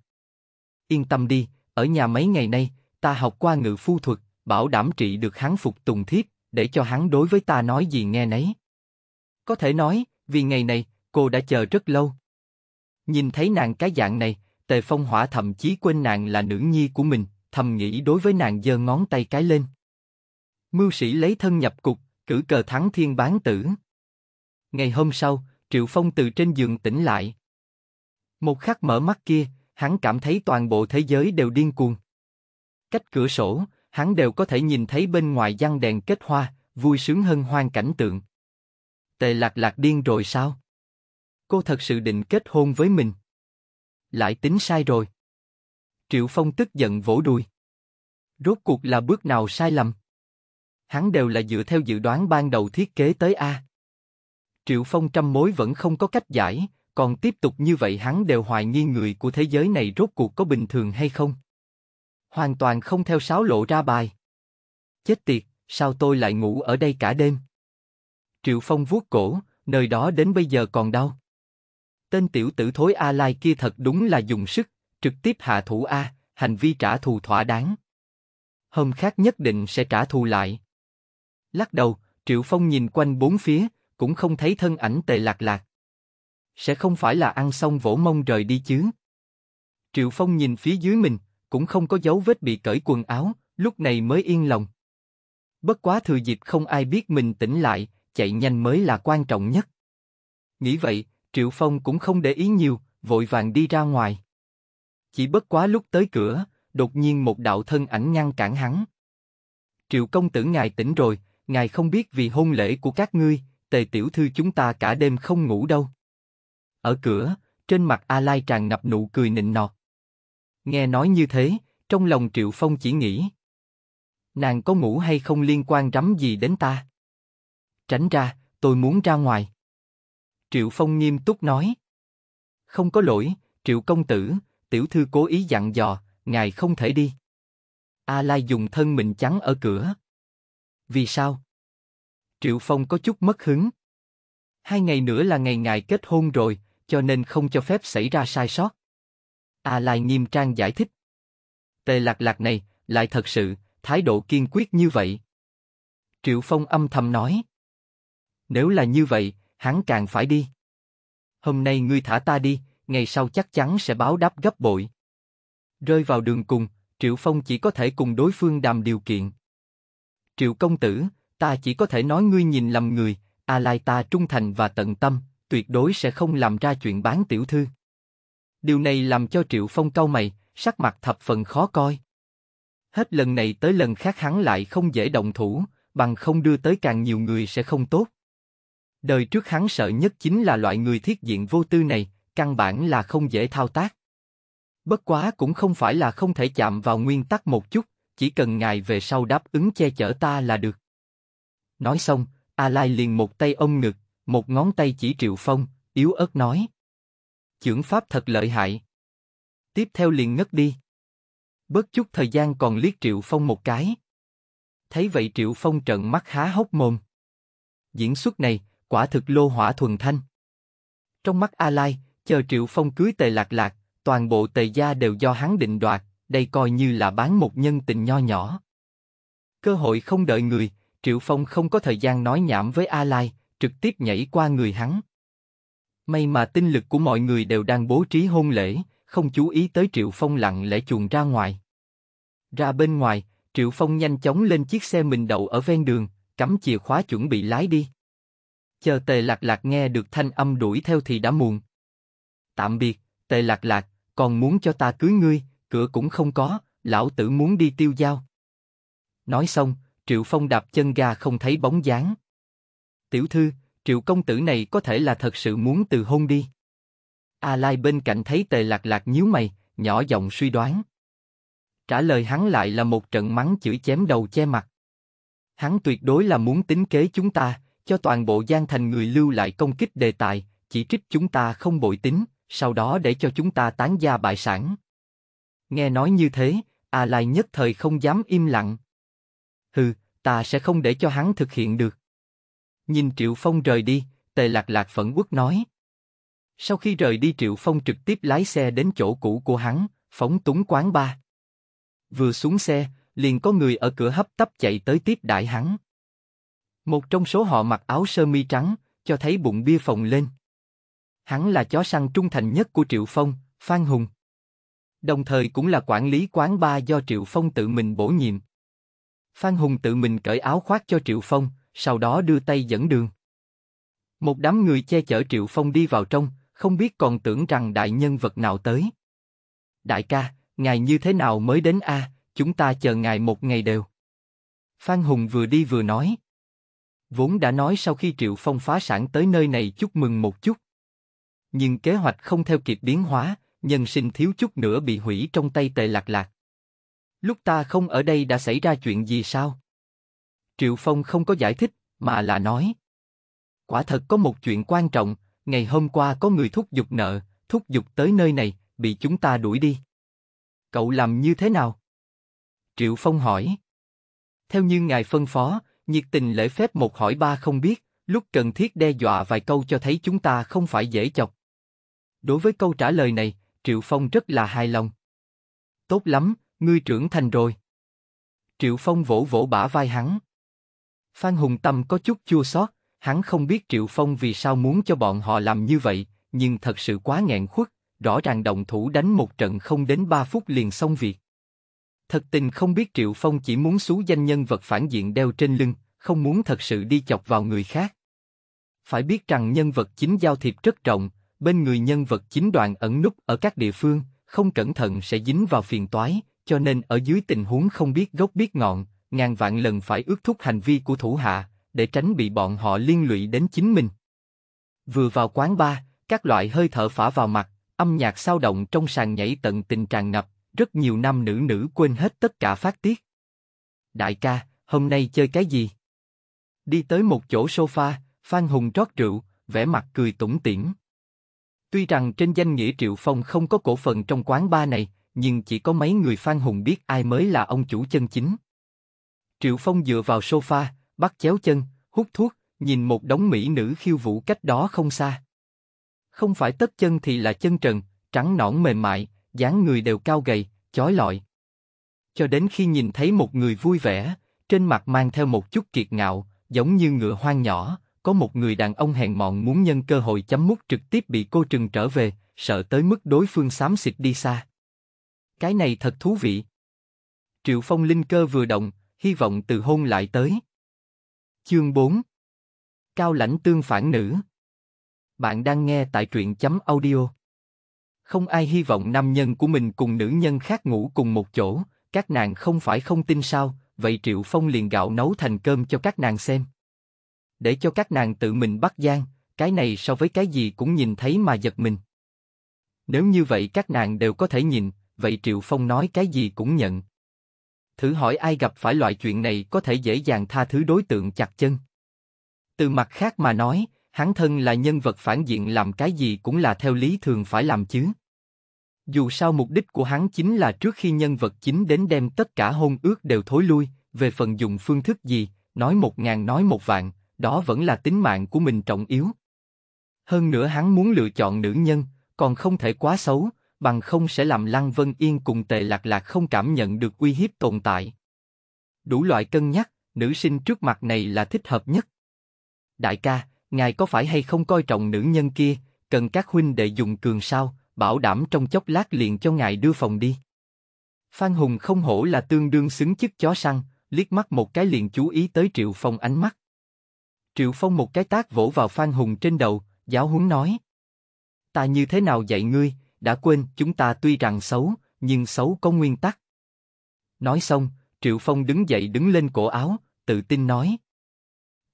Yên tâm đi, ở nhà mấy ngày nay, ta học qua ngự phu thuật, bảo đảm trị được hắn phục tùng thiết, để cho hắn đối với ta nói gì nghe nấy. Có thể nói, vì ngày này, cô đã chờ rất lâu. Nhìn thấy nàng cái dạng này, Tề Phong Hỏa thậm chí quên nàng là nữ nhi của mình, thầm nghĩ đối với nàng giơ ngón tay cái lên. Mưu sĩ lấy thân nhập cục, cử cờ thắng thiên bán tử. Ngày hôm sau, Triệu Phong từ trên giường tỉnh lại. Một khắc mở mắt kia, hắn cảm thấy toàn bộ thế giới đều điên cuồng. Cách cửa sổ, hắn đều có thể nhìn thấy bên ngoài giăng đèn kết hoa, vui sướng hân hoan cảnh tượng. Tề lạc lạc điên rồi sao? Cô thật sự định kết hôn với mình. Lại tính sai rồi. Triệu Phong tức giận vỗ đùi. Rốt cuộc là bước nào sai lầm? hắn đều là dựa theo dự đoán ban đầu thiết kế tới A. Triệu Phong trăm mối vẫn không có cách giải, còn tiếp tục như vậy hắn đều hoài nghi người của thế giới này rốt cuộc có bình thường hay không. Hoàn toàn không theo sáo lộ ra bài. Chết tiệt, sao tôi lại ngủ ở đây cả đêm? Triệu Phong vuốt cổ, nơi đó đến bây giờ còn đau. Tên tiểu tử thối A Lai kia thật đúng là dùng sức, trực tiếp hạ thủ A, hành vi trả thù thỏa đáng. Hôm khác nhất định sẽ trả thù lại. Lắc đầu, Triệu Phong nhìn quanh bốn phía, cũng không thấy thân ảnh tề lạc lạc. Sẽ không phải là ăn xong vỗ mông rời đi chứ? Triệu Phong nhìn phía dưới mình, cũng không có dấu vết bị cởi quần áo, lúc này mới yên lòng. Bất quá thừa dịp không ai biết mình tỉnh lại, chạy nhanh mới là quan trọng nhất. Nghĩ vậy, Triệu Phong cũng không để ý nhiều, vội vàng đi ra ngoài. Chỉ bất quá lúc tới cửa, đột nhiên một đạo thân ảnh ngăn cản hắn. Triệu công tử ngài tỉnh rồi, ngài không biết vì hôn lễ của các ngươi, tề tiểu thư chúng ta cả đêm không ngủ đâu. Ở cửa, trên mặt A Lai tràn ngập nụ cười nịnh nọt. Nghe nói như thế, trong lòng Triệu Phong chỉ nghĩ. Nàng có ngủ hay không liên quan rắm gì đến ta? Tránh ra, tôi muốn ra ngoài. Triệu Phong nghiêm túc nói. Không có lỗi, Triệu Công Tử, tiểu thư cố ý dặn dò, ngài không thể đi. A Lai dùng thân mình chắn ở cửa vì sao? Triệu Phong có chút mất hứng. Hai ngày nữa là ngày ngài kết hôn rồi, cho nên không cho phép xảy ra sai sót. À Lai nghiêm trang giải thích. Tề lạc lạc này, lại thật sự, thái độ kiên quyết như vậy. Triệu Phong âm thầm nói. Nếu là như vậy, hắn càng phải đi. Hôm nay ngươi thả ta đi, ngày sau chắc chắn sẽ báo đáp gấp bội. Rơi vào đường cùng, Triệu Phong chỉ có thể cùng đối phương đàm điều kiện. Triệu công tử, ta chỉ có thể nói ngươi nhìn lầm người, A Lai ta trung thành và tận tâm, tuyệt đối sẽ không làm ra chuyện bán tiểu thư. Điều này làm cho Triệu Phong cau mày, sắc mặt thập phần khó coi. Hết lần này tới lần khác hắn lại không dễ động thủ, bằng không đưa tới càng nhiều người sẽ không tốt. Đời trước hắn sợ nhất chính là loại người thiết diện vô tư này, căn bản là không dễ thao tác. Bất quá cũng không phải là không thể chạm vào nguyên tắc một chút, chỉ cần ngài về sau đáp ứng che chở ta là được. Nói xong, A Lai liền một tay ôm ngực, một ngón tay chỉ Triệu Phong, yếu ớt nói. Chưởng pháp thật lợi hại. Tiếp theo liền ngất đi. Bớt chút thời gian còn liếc Triệu Phong một cái. Thấy vậy Triệu Phong trợn mắt há hốc mồm. Diễn xuất này, quả thực lô hỏa thuần thanh. Trong mắt A Lai, chờ Triệu Phong cưới tề lạc lạc, toàn bộ tề gia đều do hắn định đoạt, đây coi như là bán một nhân tình nho nhỏ. Cơ hội không đợi người, Triệu Phong không có thời gian nói nhảm với A Lai, trực tiếp nhảy qua người hắn. May mà tinh lực của mọi người đều đang bố trí hôn lễ, không chú ý tới Triệu Phong lặng lẽ chuồn ra ngoài. Ra bên ngoài, Triệu Phong nhanh chóng lên chiếc xe mình đậu ở ven đường, cắm chìa khóa chuẩn bị lái đi. Chờ Tề Lạc Lạc nghe được thanh âm đuổi theo thì đã muộn. Tạm biệt, Tề Lạc Lạc, còn muốn cho ta cưới ngươi, cửa cũng không có, lão tử muốn đi tiêu giao. Nói xong, Triệu Phong đạp chân ga không thấy bóng dáng. Tiểu thư, Triệu công tử này có thể là thật sự muốn từ hôn đi. A Lai bên cạnh thấy tề lạc lạc nhíu mày, nhỏ giọng suy đoán. Trả lời hắn lại là một trận mắng chửi chém đầu che mặt. Hắn tuyệt đối là muốn tính kế chúng ta, cho toàn bộ gian thành người lưu lại công kích đề tài, chỉ trích chúng ta không bội tính, sau đó để cho chúng ta tán gia bại sản. Nghe nói như thế, a lai nhất thời không dám im lặng. Hừ, ta sẽ không để cho hắn thực hiện được. Nhìn Triệu Phong rời đi, Tề Lạc Lạc phẫn quốc nói. Sau khi rời đi Triệu Phong trực tiếp lái xe đến chỗ cũ của hắn, phóng túng quán ba. Vừa xuống xe, liền có người ở cửa hấp tấp chạy tới tiếp đại hắn. Một trong số họ mặc áo sơ mi trắng, cho thấy bụng bia phồng lên. Hắn là chó săn trung thành nhất của Triệu Phong, Phan Hùng đồng thời cũng là quản lý quán bar do Triệu Phong tự mình bổ nhiệm. Phan Hùng tự mình cởi áo khoác cho Triệu Phong, sau đó đưa tay dẫn đường. Một đám người che chở Triệu Phong đi vào trong, không biết còn tưởng rằng đại nhân vật nào tới. Đại ca, ngài như thế nào mới đến a? chúng ta chờ ngài một ngày đều. Phan Hùng vừa đi vừa nói. Vốn đã nói sau khi Triệu Phong phá sản tới nơi này chúc mừng một chút. Nhưng kế hoạch không theo kịp biến hóa, nhân sinh thiếu chút nữa bị hủy trong tay tề lạc lạc. Lúc ta không ở đây đã xảy ra chuyện gì sao? Triệu Phong không có giải thích, mà là nói. Quả thật có một chuyện quan trọng, ngày hôm qua có người thúc giục nợ, thúc giục tới nơi này, bị chúng ta đuổi đi. Cậu làm như thế nào? Triệu Phong hỏi. Theo như ngài phân phó, nhiệt tình lễ phép một hỏi ba không biết, lúc cần thiết đe dọa vài câu cho thấy chúng ta không phải dễ chọc. Đối với câu trả lời này, Triệu Phong rất là hài lòng. Tốt lắm, ngươi trưởng thành rồi. Triệu Phong vỗ vỗ bả vai hắn. Phan Hùng Tâm có chút chua xót, hắn không biết Triệu Phong vì sao muốn cho bọn họ làm như vậy, nhưng thật sự quá nghẹn khuất, rõ ràng động thủ đánh một trận không đến ba phút liền xong việc. Thật tình không biết Triệu Phong chỉ muốn xú danh nhân vật phản diện đeo trên lưng, không muốn thật sự đi chọc vào người khác. Phải biết rằng nhân vật chính giao thiệp rất rộng, bên người nhân vật chính đoàn ẩn núp ở các địa phương, không cẩn thận sẽ dính vào phiền toái, cho nên ở dưới tình huống không biết gốc biết ngọn, ngàn vạn lần phải ước thúc hành vi của thủ hạ, để tránh bị bọn họ liên lụy đến chính mình. Vừa vào quán bar, các loại hơi thở phả vào mặt, âm nhạc sao động trong sàn nhảy tận tình tràn ngập, rất nhiều nam nữ nữ quên hết tất cả phát tiết. Đại ca, hôm nay chơi cái gì? Đi tới một chỗ sofa, Phan Hùng trót rượu, vẻ mặt cười tủm tiễn Tuy rằng trên danh nghĩa Triệu Phong không có cổ phần trong quán ba này, nhưng chỉ có mấy người Phan Hùng biết ai mới là ông chủ chân chính. Triệu Phong dựa vào sofa, bắt chéo chân, hút thuốc, nhìn một đống mỹ nữ khiêu vũ cách đó không xa. Không phải tất chân thì là chân trần, trắng nõn mềm mại, dáng người đều cao gầy, chói lọi. Cho đến khi nhìn thấy một người vui vẻ, trên mặt mang theo một chút kiệt ngạo, giống như ngựa hoang nhỏ, có một người đàn ông hèn mọn muốn nhân cơ hội chấm mút trực tiếp bị cô trừng trở về, sợ tới mức đối phương xám xịt đi xa. Cái này thật thú vị. Triệu Phong linh cơ vừa động, hy vọng từ hôn lại tới. Chương 4 Cao lãnh tương phản nữ Bạn đang nghe tại truyện chấm audio. Không ai hy vọng nam nhân của mình cùng nữ nhân khác ngủ cùng một chỗ, các nàng không phải không tin sao, vậy Triệu Phong liền gạo nấu thành cơm cho các nàng xem để cho các nàng tự mình bắt gian, cái này so với cái gì cũng nhìn thấy mà giật mình. Nếu như vậy các nàng đều có thể nhìn, vậy Triệu Phong nói cái gì cũng nhận. Thử hỏi ai gặp phải loại chuyện này có thể dễ dàng tha thứ đối tượng chặt chân. Từ mặt khác mà nói, hắn thân là nhân vật phản diện làm cái gì cũng là theo lý thường phải làm chứ. Dù sao mục đích của hắn chính là trước khi nhân vật chính đến đem tất cả hôn ước đều thối lui, về phần dùng phương thức gì, nói một ngàn nói một vạn, đó vẫn là tính mạng của mình trọng yếu. Hơn nữa hắn muốn lựa chọn nữ nhân, còn không thể quá xấu, bằng không sẽ làm Lăng Vân Yên cùng Tề Lạc Lạc không cảm nhận được uy hiếp tồn tại. Đủ loại cân nhắc, nữ sinh trước mặt này là thích hợp nhất. Đại ca, ngài có phải hay không coi trọng nữ nhân kia, cần các huynh đệ dùng cường sao, bảo đảm trong chốc lát liền cho ngài đưa phòng đi. Phan Hùng không hổ là tương đương xứng chức chó săn, liếc mắt một cái liền chú ý tới Triệu Phong ánh mắt. Triệu Phong một cái tác vỗ vào Phan Hùng trên đầu, giáo huấn nói. Ta như thế nào dạy ngươi, đã quên chúng ta tuy rằng xấu, nhưng xấu có nguyên tắc. Nói xong, Triệu Phong đứng dậy đứng lên cổ áo, tự tin nói.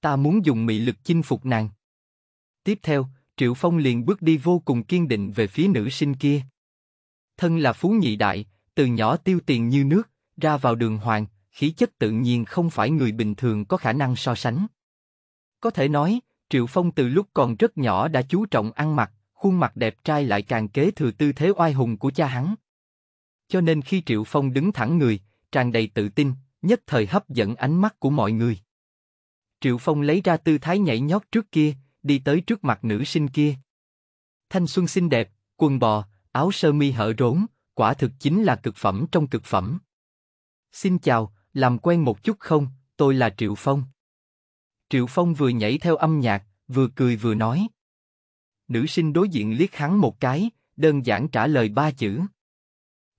Ta muốn dùng mị lực chinh phục nàng. Tiếp theo, Triệu Phong liền bước đi vô cùng kiên định về phía nữ sinh kia. Thân là phú nhị đại, từ nhỏ tiêu tiền như nước, ra vào đường hoàng, khí chất tự nhiên không phải người bình thường có khả năng so sánh. Có thể nói, Triệu Phong từ lúc còn rất nhỏ đã chú trọng ăn mặc, khuôn mặt đẹp trai lại càng kế thừa tư thế oai hùng của cha hắn. Cho nên khi Triệu Phong đứng thẳng người, tràn đầy tự tin, nhất thời hấp dẫn ánh mắt của mọi người. Triệu Phong lấy ra tư thái nhảy nhót trước kia, đi tới trước mặt nữ sinh kia. Thanh xuân xinh đẹp, quần bò, áo sơ mi hở rốn, quả thực chính là cực phẩm trong cực phẩm. Xin chào, làm quen một chút không, tôi là Triệu Phong. Triệu Phong vừa nhảy theo âm nhạc, vừa cười vừa nói. Nữ sinh đối diện liếc hắn một cái, đơn giản trả lời ba chữ.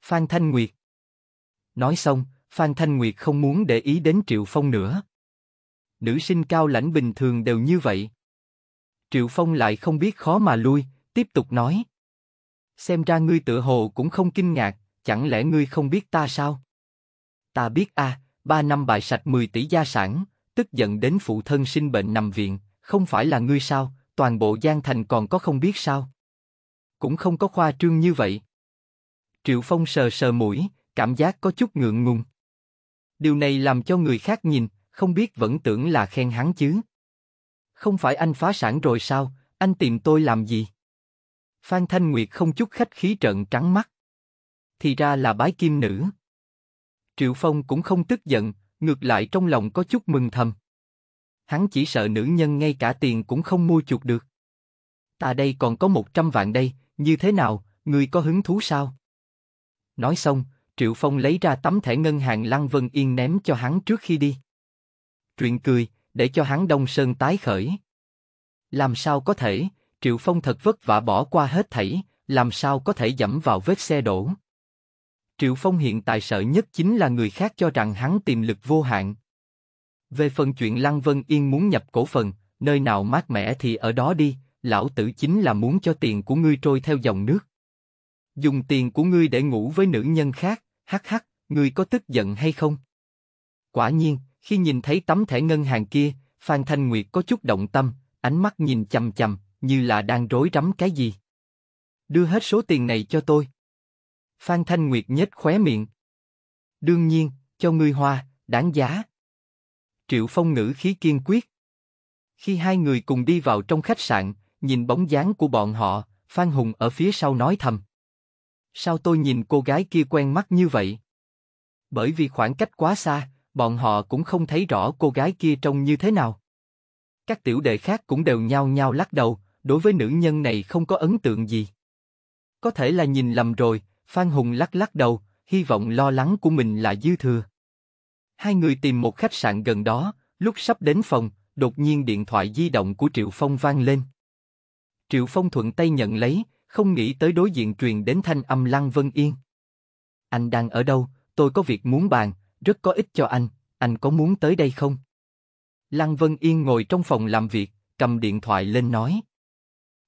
Phan Thanh Nguyệt. Nói xong, Phan Thanh Nguyệt không muốn để ý đến Triệu Phong nữa. Nữ sinh cao lãnh bình thường đều như vậy. Triệu Phong lại không biết khó mà lui, tiếp tục nói. Xem ra ngươi tự hồ cũng không kinh ngạc, chẳng lẽ ngươi không biết ta sao? Ta biết a, à, ba năm bài sạch 10 tỷ gia sản, tức giận đến phụ thân sinh bệnh nằm viện, không phải là ngươi sao, toàn bộ Giang Thành còn có không biết sao. Cũng không có khoa trương như vậy. Triệu Phong sờ sờ mũi, cảm giác có chút ngượng ngùng. Điều này làm cho người khác nhìn, không biết vẫn tưởng là khen hắn chứ. Không phải anh phá sản rồi sao, anh tìm tôi làm gì? Phan Thanh Nguyệt không chút khách khí trợn trắng mắt. Thì ra là bái kim nữ. Triệu Phong cũng không tức giận, ngược lại trong lòng có chút mừng thầm. Hắn chỉ sợ nữ nhân ngay cả tiền cũng không mua chuộc được. Ta đây còn có một trăm vạn đây, như thế nào, người có hứng thú sao? Nói xong, Triệu Phong lấy ra tấm thẻ ngân hàng Lăng Vân Yên ném cho hắn trước khi đi. Truyện cười, để cho hắn đông sơn tái khởi. Làm sao có thể, Triệu Phong thật vất vả bỏ qua hết thảy, làm sao có thể dẫm vào vết xe đổ. Triệu Phong hiện tại sợ nhất chính là người khác cho rằng hắn tiềm lực vô hạn. Về phần chuyện Lăng Vân Yên muốn nhập cổ phần, nơi nào mát mẻ thì ở đó đi, lão tử chính là muốn cho tiền của ngươi trôi theo dòng nước. Dùng tiền của ngươi để ngủ với nữ nhân khác, hắc hắc, ngươi có tức giận hay không? Quả nhiên, khi nhìn thấy tấm thẻ ngân hàng kia, Phan Thanh Nguyệt có chút động tâm, ánh mắt nhìn chầm chầm, như là đang rối rắm cái gì. Đưa hết số tiền này cho tôi. Phan Thanh Nguyệt nhếch khóe miệng. Đương nhiên, cho ngươi hoa, đáng giá. Triệu Phong ngữ khí kiên quyết. Khi hai người cùng đi vào trong khách sạn, nhìn bóng dáng của bọn họ, Phan Hùng ở phía sau nói thầm. Sao tôi nhìn cô gái kia quen mắt như vậy? Bởi vì khoảng cách quá xa, bọn họ cũng không thấy rõ cô gái kia trông như thế nào. Các tiểu đệ khác cũng đều nhao nhao lắc đầu, đối với nữ nhân này không có ấn tượng gì. Có thể là nhìn lầm rồi, Phan Hùng lắc lắc đầu, hy vọng lo lắng của mình là dư thừa. Hai người tìm một khách sạn gần đó, lúc sắp đến phòng, đột nhiên điện thoại di động của Triệu Phong vang lên. Triệu Phong thuận tay nhận lấy, không nghĩ tới đối diện truyền đến thanh âm Lăng Vân Yên. Anh đang ở đâu, tôi có việc muốn bàn, rất có ích cho anh, anh có muốn tới đây không? Lăng Vân Yên ngồi trong phòng làm việc, cầm điện thoại lên nói.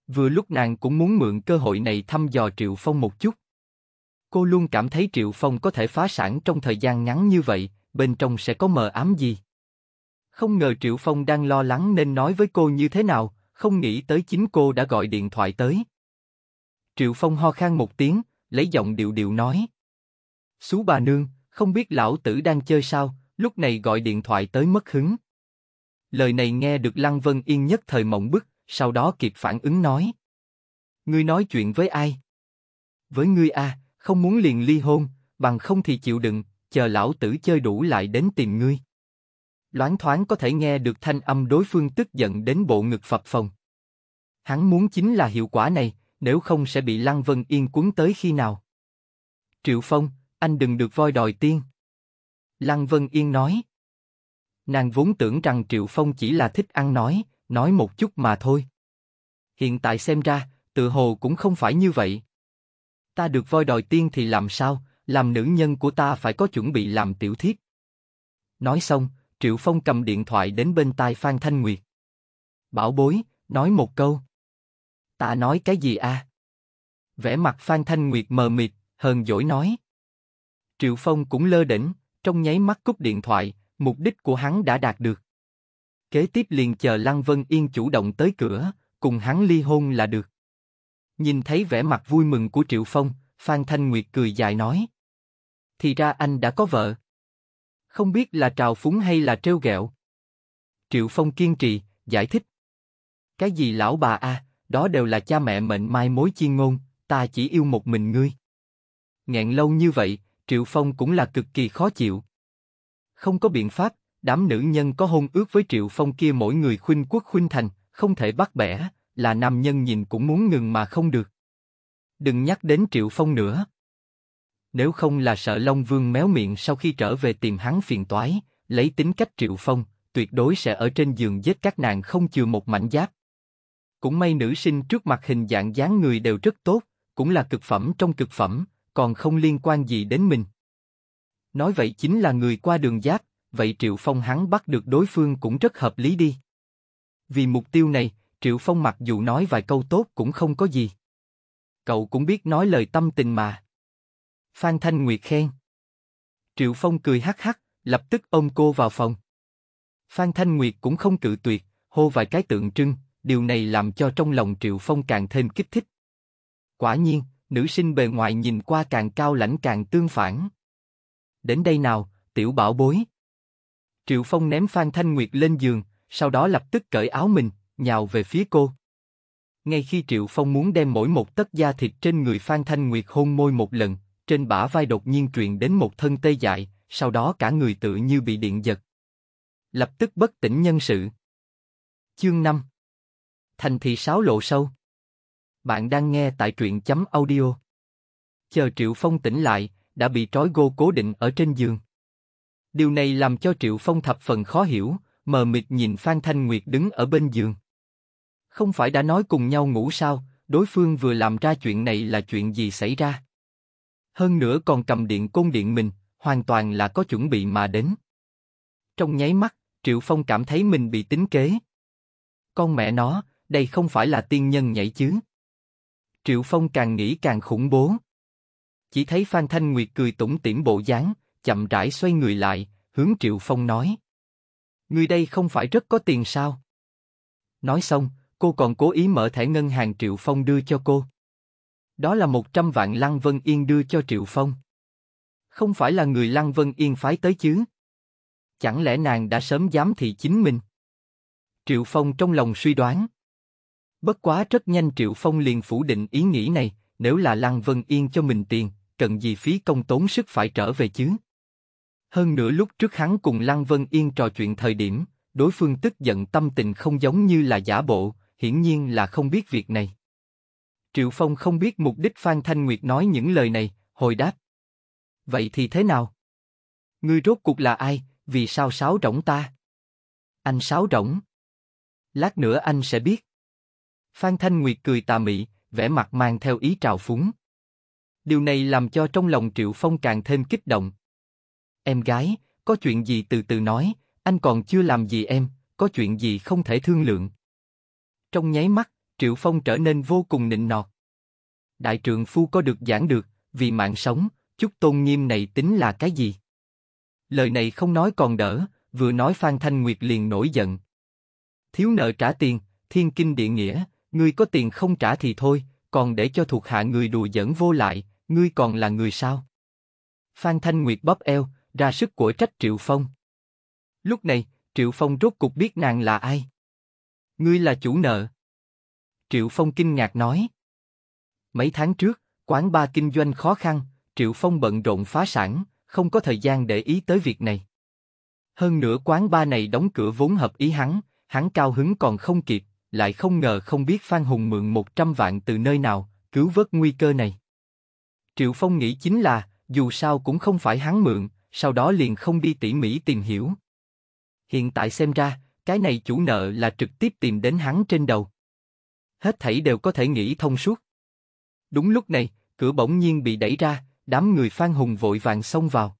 Vừa lúc nàng cũng muốn mượn cơ hội này thăm dò Triệu Phong một chút. Cô luôn cảm thấy Triệu Phong có thể phá sản trong thời gian ngắn như vậy, bên trong sẽ có mờ ám gì. Không ngờ Triệu Phong đang lo lắng nên nói với cô như thế nào, không nghĩ tới chính cô đã gọi điện thoại tới. Triệu Phong ho khan một tiếng, lấy giọng điệu điệu nói. Xú bà nương, không biết lão tử đang chơi sao, lúc này gọi điện thoại tới mất hứng. Lời này nghe được Lăng Vân Yên nhất thời mộng bức, sau đó kịp phản ứng nói. Ngươi nói chuyện với ai? Với ngươi à, không muốn liền ly hôn, bằng không thì chịu đựng, chờ lão tử chơi đủ lại đến tìm ngươi. Loáng thoáng có thể nghe được thanh âm đối phương tức giận đến bộ ngực phập phồng. Hắn muốn chính là hiệu quả này, nếu không sẽ bị Lăng Vân Yên cuốn tới khi nào. Triệu Phong, anh đừng được voi đòi tiên. Lăng Vân Yên nói. Nàng vốn tưởng rằng Triệu Phong chỉ là thích ăn nói, nói một chút mà thôi. Hiện tại xem ra, tự hồ cũng không phải như vậy, ta được voi đòi tiên thì làm sao, làm nữ nhân của ta phải có chuẩn bị làm tiểu thiếp. Nói xong, Triệu Phong cầm điện thoại đến bên tai Phan Thanh Nguyệt. Bảo bối, nói một câu. Ta nói cái gì a? À? Vẻ mặt Phan Thanh Nguyệt mờ mịt, hờn dỗi nói. Triệu Phong cũng lơ đỉnh, trong nháy mắt cúp điện thoại, mục đích của hắn đã đạt được. Kế tiếp liền chờ Lăng Vân Yên chủ động tới cửa, cùng hắn ly hôn là được. Nhìn thấy vẻ mặt vui mừng của Triệu Phong, Phan Thanh Nguyệt cười dài nói. Thì ra anh đã có vợ. Không biết là trào phúng hay là trêu ghẹo. Triệu Phong kiên trì, giải thích. Cái gì lão bà a, à, đó đều là cha mẹ mệnh mai mối chiên ngôn, ta chỉ yêu một mình ngươi. Ngẹn lâu như vậy, Triệu Phong cũng là cực kỳ khó chịu. Không có biện pháp, đám nữ nhân có hôn ước với Triệu Phong kia mỗi người khuynh quốc khuynh thành, không thể bắt bẻ, là nam nhân nhìn cũng muốn ngừng mà không được. Đừng nhắc đến Triệu Phong nữa. Nếu không là sợ Long Vương méo miệng sau khi trở về tìm hắn phiền toái, lấy tính cách Triệu Phong, tuyệt đối sẽ ở trên giường giết các nàng không chừa một mảnh giáp. Cũng may nữ sinh trước mặt hình dạng dáng người đều rất tốt, cũng là cực phẩm trong cực phẩm, còn không liên quan gì đến mình. Nói vậy chính là người qua đường giáp, vậy Triệu Phong hắn bắt được đối phương cũng rất hợp lý đi. Vì mục tiêu này, Triệu Phong mặc dù nói vài câu tốt cũng không có gì. Cậu cũng biết nói lời tâm tình mà. Phan Thanh Nguyệt khen. Triệu Phong cười hắc hắc, lập tức ôm cô vào phòng. Phan Thanh Nguyệt cũng không cự tuyệt, hô vài cái tượng trưng, điều này làm cho trong lòng Triệu Phong càng thêm kích thích. Quả nhiên, nữ sinh bề ngoài nhìn qua càng cao lãnh càng tương phản. Đến đây nào, tiểu bảo bối. Triệu Phong ném Phan Thanh Nguyệt lên giường, sau đó lập tức cởi áo mình, nhào về phía cô. Ngay khi Triệu Phong muốn đem mỗi một tấc da thịt trên người Phan Thanh Nguyệt hôn môi một lần, trên bả vai đột nhiên truyền đến một thân tê dại, sau đó cả người tự như bị điện giật. Lập tức bất tỉnh nhân sự. Chương 5 Thành thị sáo lộ sâu Bạn đang nghe tại truyện chấm audio. Chờ Triệu Phong tỉnh lại, đã bị trói gô cố định ở trên giường. Điều này làm cho Triệu Phong thập phần khó hiểu, mờ mịt nhìn Phan Thanh Nguyệt đứng ở bên giường. Không phải đã nói cùng nhau ngủ sao, đối phương vừa làm ra chuyện này là chuyện gì xảy ra? Hơn nữa còn cầm điện côn điện mình, hoàn toàn là có chuẩn bị mà đến. Trong nháy mắt, Triệu Phong cảm thấy mình bị tính kế. Con mẹ nó, đây không phải là tiên nhân nhảy chứ. Triệu Phong càng nghĩ càng khủng bố. Chỉ thấy Phan Thanh Nguyệt cười tủm tỉm bộ dáng, chậm rãi xoay người lại, hướng Triệu Phong nói. Người đây không phải rất có tiền sao? Nói xong, cô còn cố ý mở thẻ ngân hàng Triệu Phong đưa cho cô. Đó là 100 vạn Lăng Vân Yên đưa cho Triệu Phong. Không phải là người Lăng Vân Yên phái tới chứ? Chẳng lẽ nàng đã sớm dám thị chính mình? Triệu Phong trong lòng suy đoán. Bất quá rất nhanh Triệu Phong liền phủ định ý nghĩ này, nếu là Lăng Vân Yên cho mình tiền, cần gì phí công tốn sức phải trở về chứ? Hơn nửa lúc trước hắn cùng Lăng Vân Yên trò chuyện thời điểm, đối phương tức giận tâm tình không giống như là giả bộ, hiển nhiên là không biết việc này. Triệu Phong không biết mục đích Phan Thanh Nguyệt nói những lời này, hồi đáp. Vậy thì thế nào? Ngươi rốt cuộc là ai, vì sao sáo rỗng ta? Anh sáo rỗng. Lát nữa anh sẽ biết. Phan Thanh Nguyệt cười tà mị, vẻ mặt mang theo ý trào phúng. Điều này làm cho trong lòng Triệu Phong càng thêm kích động. Em gái, có chuyện gì từ từ nói, anh còn chưa làm gì em, có chuyện gì không thể thương lượng. Trong nháy mắt, Triệu Phong trở nên vô cùng nịnh nọt. Đại trưởng phu có được giảng được, vì mạng sống, chút tôn nghiêm này tính là cái gì? Lời này không nói còn đỡ, vừa nói Phan Thanh Nguyệt liền nổi giận. Thiếu nợ trả tiền, thiên kinh địa nghĩa, ngươi có tiền không trả thì thôi, còn để cho thuộc hạ người đùa giỡn vô lại, ngươi còn là người sao? Phan Thanh Nguyệt bóp eo, ra sức của trách Triệu Phong. Lúc này, Triệu Phong rốt cục biết nàng là ai. Ngươi là chủ nợ. Triệu Phong kinh ngạc nói. Mấy tháng trước, quán ba kinh doanh khó khăn, Triệu Phong bận rộn phá sản, không có thời gian để ý tới việc này. Hơn nữa quán ba này đóng cửa vốn hợp ý hắn, hắn cao hứng còn không kịp, lại không ngờ không biết Phan Hùng mượn 100 vạn từ nơi nào, cứu vớt nguy cơ này. Triệu Phong nghĩ chính là, dù sao cũng không phải hắn mượn, sau đó liền không đi tỉ mỉ tìm hiểu. Hiện tại xem ra, cái này chủ nợ là trực tiếp tìm đến hắn trên đầu. Hết thảy đều có thể nghĩ thông suốt. Đúng lúc này, cửa bỗng nhiên bị đẩy ra, đám người Phan Hùng vội vàng xông vào.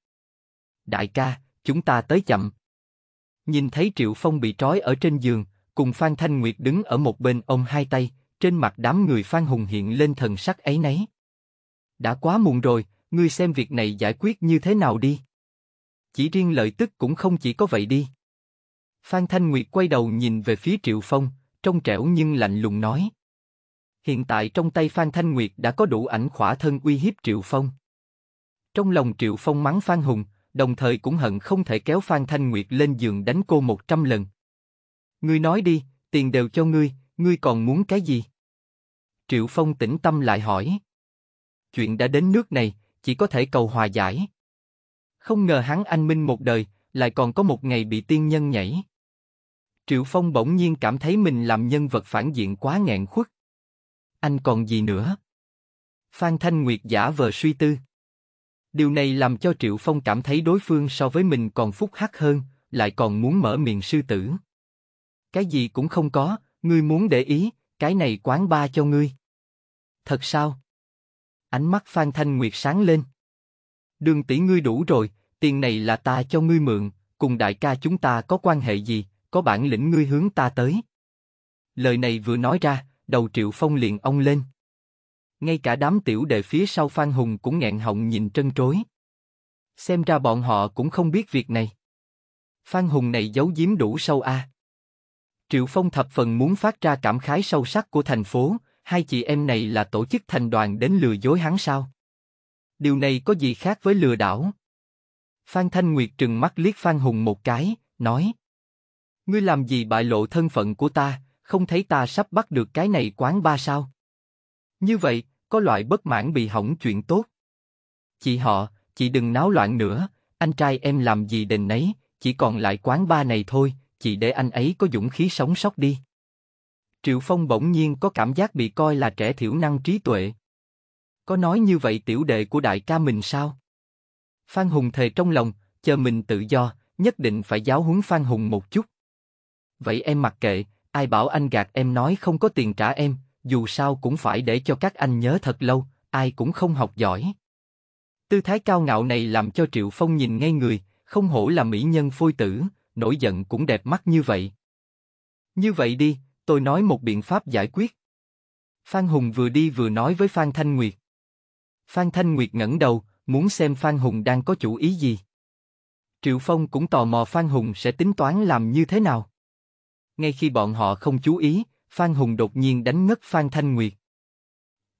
Đại ca, chúng ta tới chậm. Nhìn thấy Triệu Phong bị trói ở trên giường, cùng Phan Thanh Nguyệt đứng ở một bên ôm hai tay, trên mặt đám người Phan Hùng hiện lên thần sắc ấy nấy. Đã quá muộn rồi, ngươi xem việc này giải quyết như thế nào đi. Chỉ riêng lợi tức cũng không chỉ có vậy đi. Phan Thanh Nguyệt quay đầu nhìn về phía Triệu Phong, trong trẻo nhưng lạnh lùng nói. Hiện tại trong tay Phan Thanh Nguyệt đã có đủ ảnh khỏa thân uy hiếp Triệu Phong. Trong lòng Triệu Phong mắng Phan Hùng, đồng thời cũng hận không thể kéo Phan Thanh Nguyệt lên giường đánh cô một trăm lần. Ngươi nói đi, tiền đều cho ngươi, ngươi còn muốn cái gì? Triệu Phong tĩnh tâm lại hỏi. Chuyện đã đến nước này, chỉ có thể cầu hòa giải. Không ngờ hắn anh minh một đời, lại còn có một ngày bị tiên nhân nhảy. Triệu Phong bỗng nhiên cảm thấy mình làm nhân vật phản diện quá nghẹn khuất. Anh còn gì nữa? Phan Thanh Nguyệt giả vờ suy tư. Điều này làm cho Triệu Phong cảm thấy đối phương so với mình còn phúc hắc hơn, lại còn muốn mở miệng sư tử. Cái gì cũng không có, ngươi muốn để ý, cái này quán ba cho ngươi. Thật sao? Ánh mắt Phan Thanh Nguyệt sáng lên. Đường tỷ ngươi đủ rồi, tiền này là ta cho ngươi mượn, cùng đại ca chúng ta có quan hệ gì, có bản lĩnh ngươi hướng ta tới. Lời này vừa nói ra, đầu Triệu Phong liền ông lên. Ngay cả đám tiểu đệ phía sau Phan Hùng cũng nghẹn họng nhìn trân trối. Xem ra bọn họ cũng không biết việc này. Phan Hùng này giấu giếm đủ sâu a. À. Triệu Phong thập phần muốn phát ra cảm khái sâu sắc của thành phố, hai chị em này là tổ chức thành đoàn đến lừa dối hắn sao? Điều này có gì khác với lừa đảo? Phan Thanh Nguyệt trừng mắt liếc Phan Hùng một cái, nói. Ngươi làm gì bại lộ thân phận của ta, không thấy ta sắp bắt được cái này quán ba sao? Như vậy, có loại bất mãn bị hỏng chuyện tốt. Chị họ, chị đừng náo loạn nữa, anh trai em làm gì đền nấy, chỉ còn lại quán ba này thôi, chị để anh ấy có dũng khí sống sót đi. Triệu Phong bỗng nhiên có cảm giác bị coi là trẻ thiểu năng trí tuệ. Có nói như vậy tiểu đệ của đại ca mình sao? Phan Hùng thề trong lòng, chờ mình tự do, nhất định phải giáo huấn Phan Hùng một chút. Vậy em mặc kệ, ai bảo anh gạt em nói không có tiền trả em, dù sao cũng phải để cho các anh nhớ thật lâu, ai cũng không học giỏi. Tư thái cao ngạo này làm cho Triệu Phong nhìn ngay người, không hổ là mỹ nhân phôi tử, nổi giận cũng đẹp mắt như vậy. Như vậy đi, tôi nói một biện pháp giải quyết. Phan Hùng vừa đi vừa nói với Phan Thanh Nguyệt. Phan Thanh Nguyệt ngẩng đầu, muốn xem Phan Hùng đang có chủ ý gì. Triệu Phong cũng tò mò Phan Hùng sẽ tính toán làm như thế nào ngay khi bọn họ không chú ý, Phan Hùng đột nhiên đánh ngất Phan Thanh Nguyệt.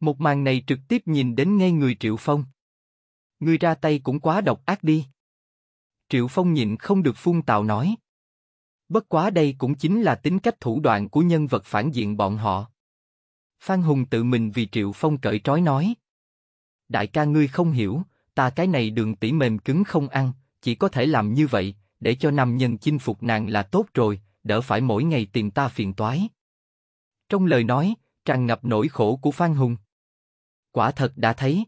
Một màn này trực tiếp nhìn đến ngay người Triệu Phong. Người ra tay cũng quá độc ác đi. Triệu Phong nhịn không được phun tào nói. Bất quá đây cũng chính là tính cách thủ đoạn của nhân vật phản diện bọn họ. Phan Hùng tự mình vì Triệu Phong cởi trói nói. Đại ca ngươi không hiểu, ta cái này đường tỉ mềm cứng không ăn, chỉ có thể làm như vậy, để cho nam nhân chinh phục nàng là tốt rồi, đỡ phải mỗi ngày tìm ta phiền toái. Trong lời nói, tràn ngập nỗi khổ của Phan Hùng. Quả thật đã thấy.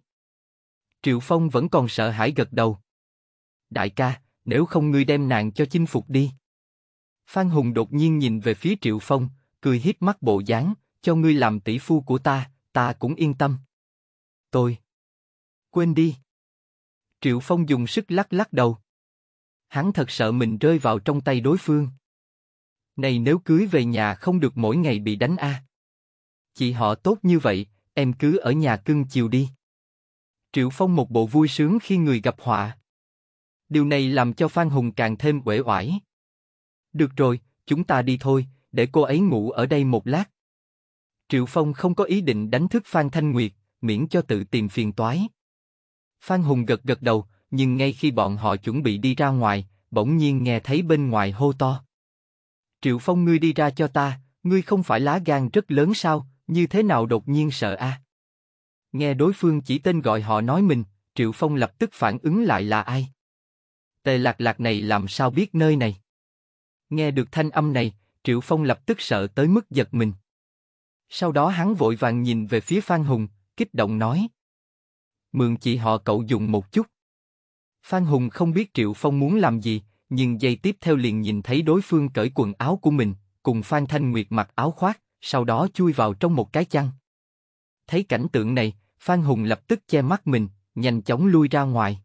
Triệu Phong vẫn còn sợ hãi gật đầu. Đại ca, nếu không ngươi đem nàng cho chinh phục đi. Phan Hùng đột nhiên nhìn về phía Triệu Phong, cười hiếp mắt bộ dáng, cho ngươi làm tỷ phu của ta, ta cũng yên tâm. Tôi. Quên đi. Triệu Phong dùng sức lắc lắc đầu. Hắn thật sợ mình rơi vào trong tay đối phương. Này nếu cưới về nhà không được mỗi ngày bị đánh a. À. Chị họ tốt như vậy, em cứ ở nhà cưng chiều đi. Triệu Phong một bộ vui sướng khi người gặp họa. Điều này làm cho Phan Hùng càng thêm uể oải. Được rồi, chúng ta đi thôi, để cô ấy ngủ ở đây một lát. Triệu Phong không có ý định đánh thức Phan Thanh Nguyệt, miễn cho tự tìm phiền toái. Phan Hùng gật gật đầu, nhưng ngay khi bọn họ chuẩn bị đi ra ngoài, bỗng nhiên nghe thấy bên ngoài hô to. Triệu Phong ngươi đi ra cho ta, ngươi không phải lá gan rất lớn sao, như thế nào đột nhiên sợ a? À? Nghe đối phương chỉ tên gọi họ nói mình, Triệu Phong lập tức phản ứng lại là ai. Tề lạc lạc này làm sao biết nơi này? Nghe được thanh âm này, Triệu Phong lập tức sợ tới mức giật mình. Sau đó hắn vội vàng nhìn về phía Phan Hùng, kích động nói. Mượn chị họ cậu dùng một chút. Phan Hùng không biết Triệu Phong muốn làm gì, nhưng giây tiếp theo liền nhìn thấy đối phương cởi quần áo của mình, cùng Phan Thanh Nguyệt mặc áo khoác, sau đó chui vào trong một cái chăn. Thấy cảnh tượng này, Phan Hùng lập tức che mắt mình, nhanh chóng lui ra ngoài.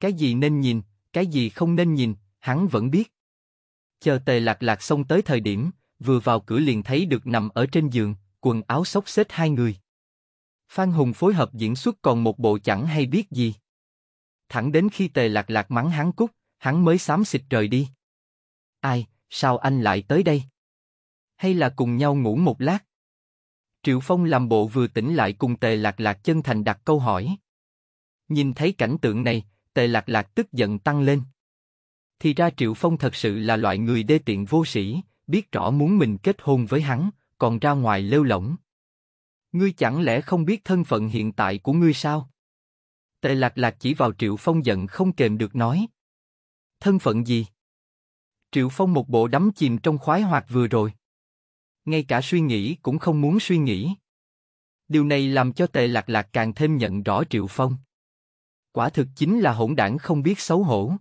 Cái gì nên nhìn, cái gì không nên nhìn, hắn vẫn biết. Chờ tề lạc lạc xong tới thời điểm, vừa vào cửa liền thấy được nằm ở trên giường, quần áo xốc xếch hai người. Phan Hùng phối hợp diễn xuất còn một bộ chẳng hay biết gì. Thẳng đến khi tề lạc lạc mắng hắn cút, hắn mới xám xịt rời đi. Ai, sao anh lại tới đây? Hay là cùng nhau ngủ một lát? Triệu Phong làm bộ vừa tỉnh lại cùng Tề Lạc Lạc chân thành đặt câu hỏi. Nhìn thấy cảnh tượng này, Tề Lạc Lạc tức giận tăng lên. Thì ra Triệu Phong thật sự là loại người đê tiện vô sĩ, biết rõ muốn mình kết hôn với hắn, còn ra ngoài lêu lỏng. Ngươi chẳng lẽ không biết thân phận hiện tại của ngươi sao? Tề Lạc Lạc chỉ vào Triệu Phong giận không kềm được nói thân phận gì? Triệu Phong một bộ đắm chìm trong khoái hoạt vừa rồi. Ngay cả suy nghĩ cũng không muốn suy nghĩ. Điều này làm cho Tề Lạc Lạc càng thêm nhận rõ Triệu Phong. Quả thực chính là hỗn đảng không biết xấu hổ.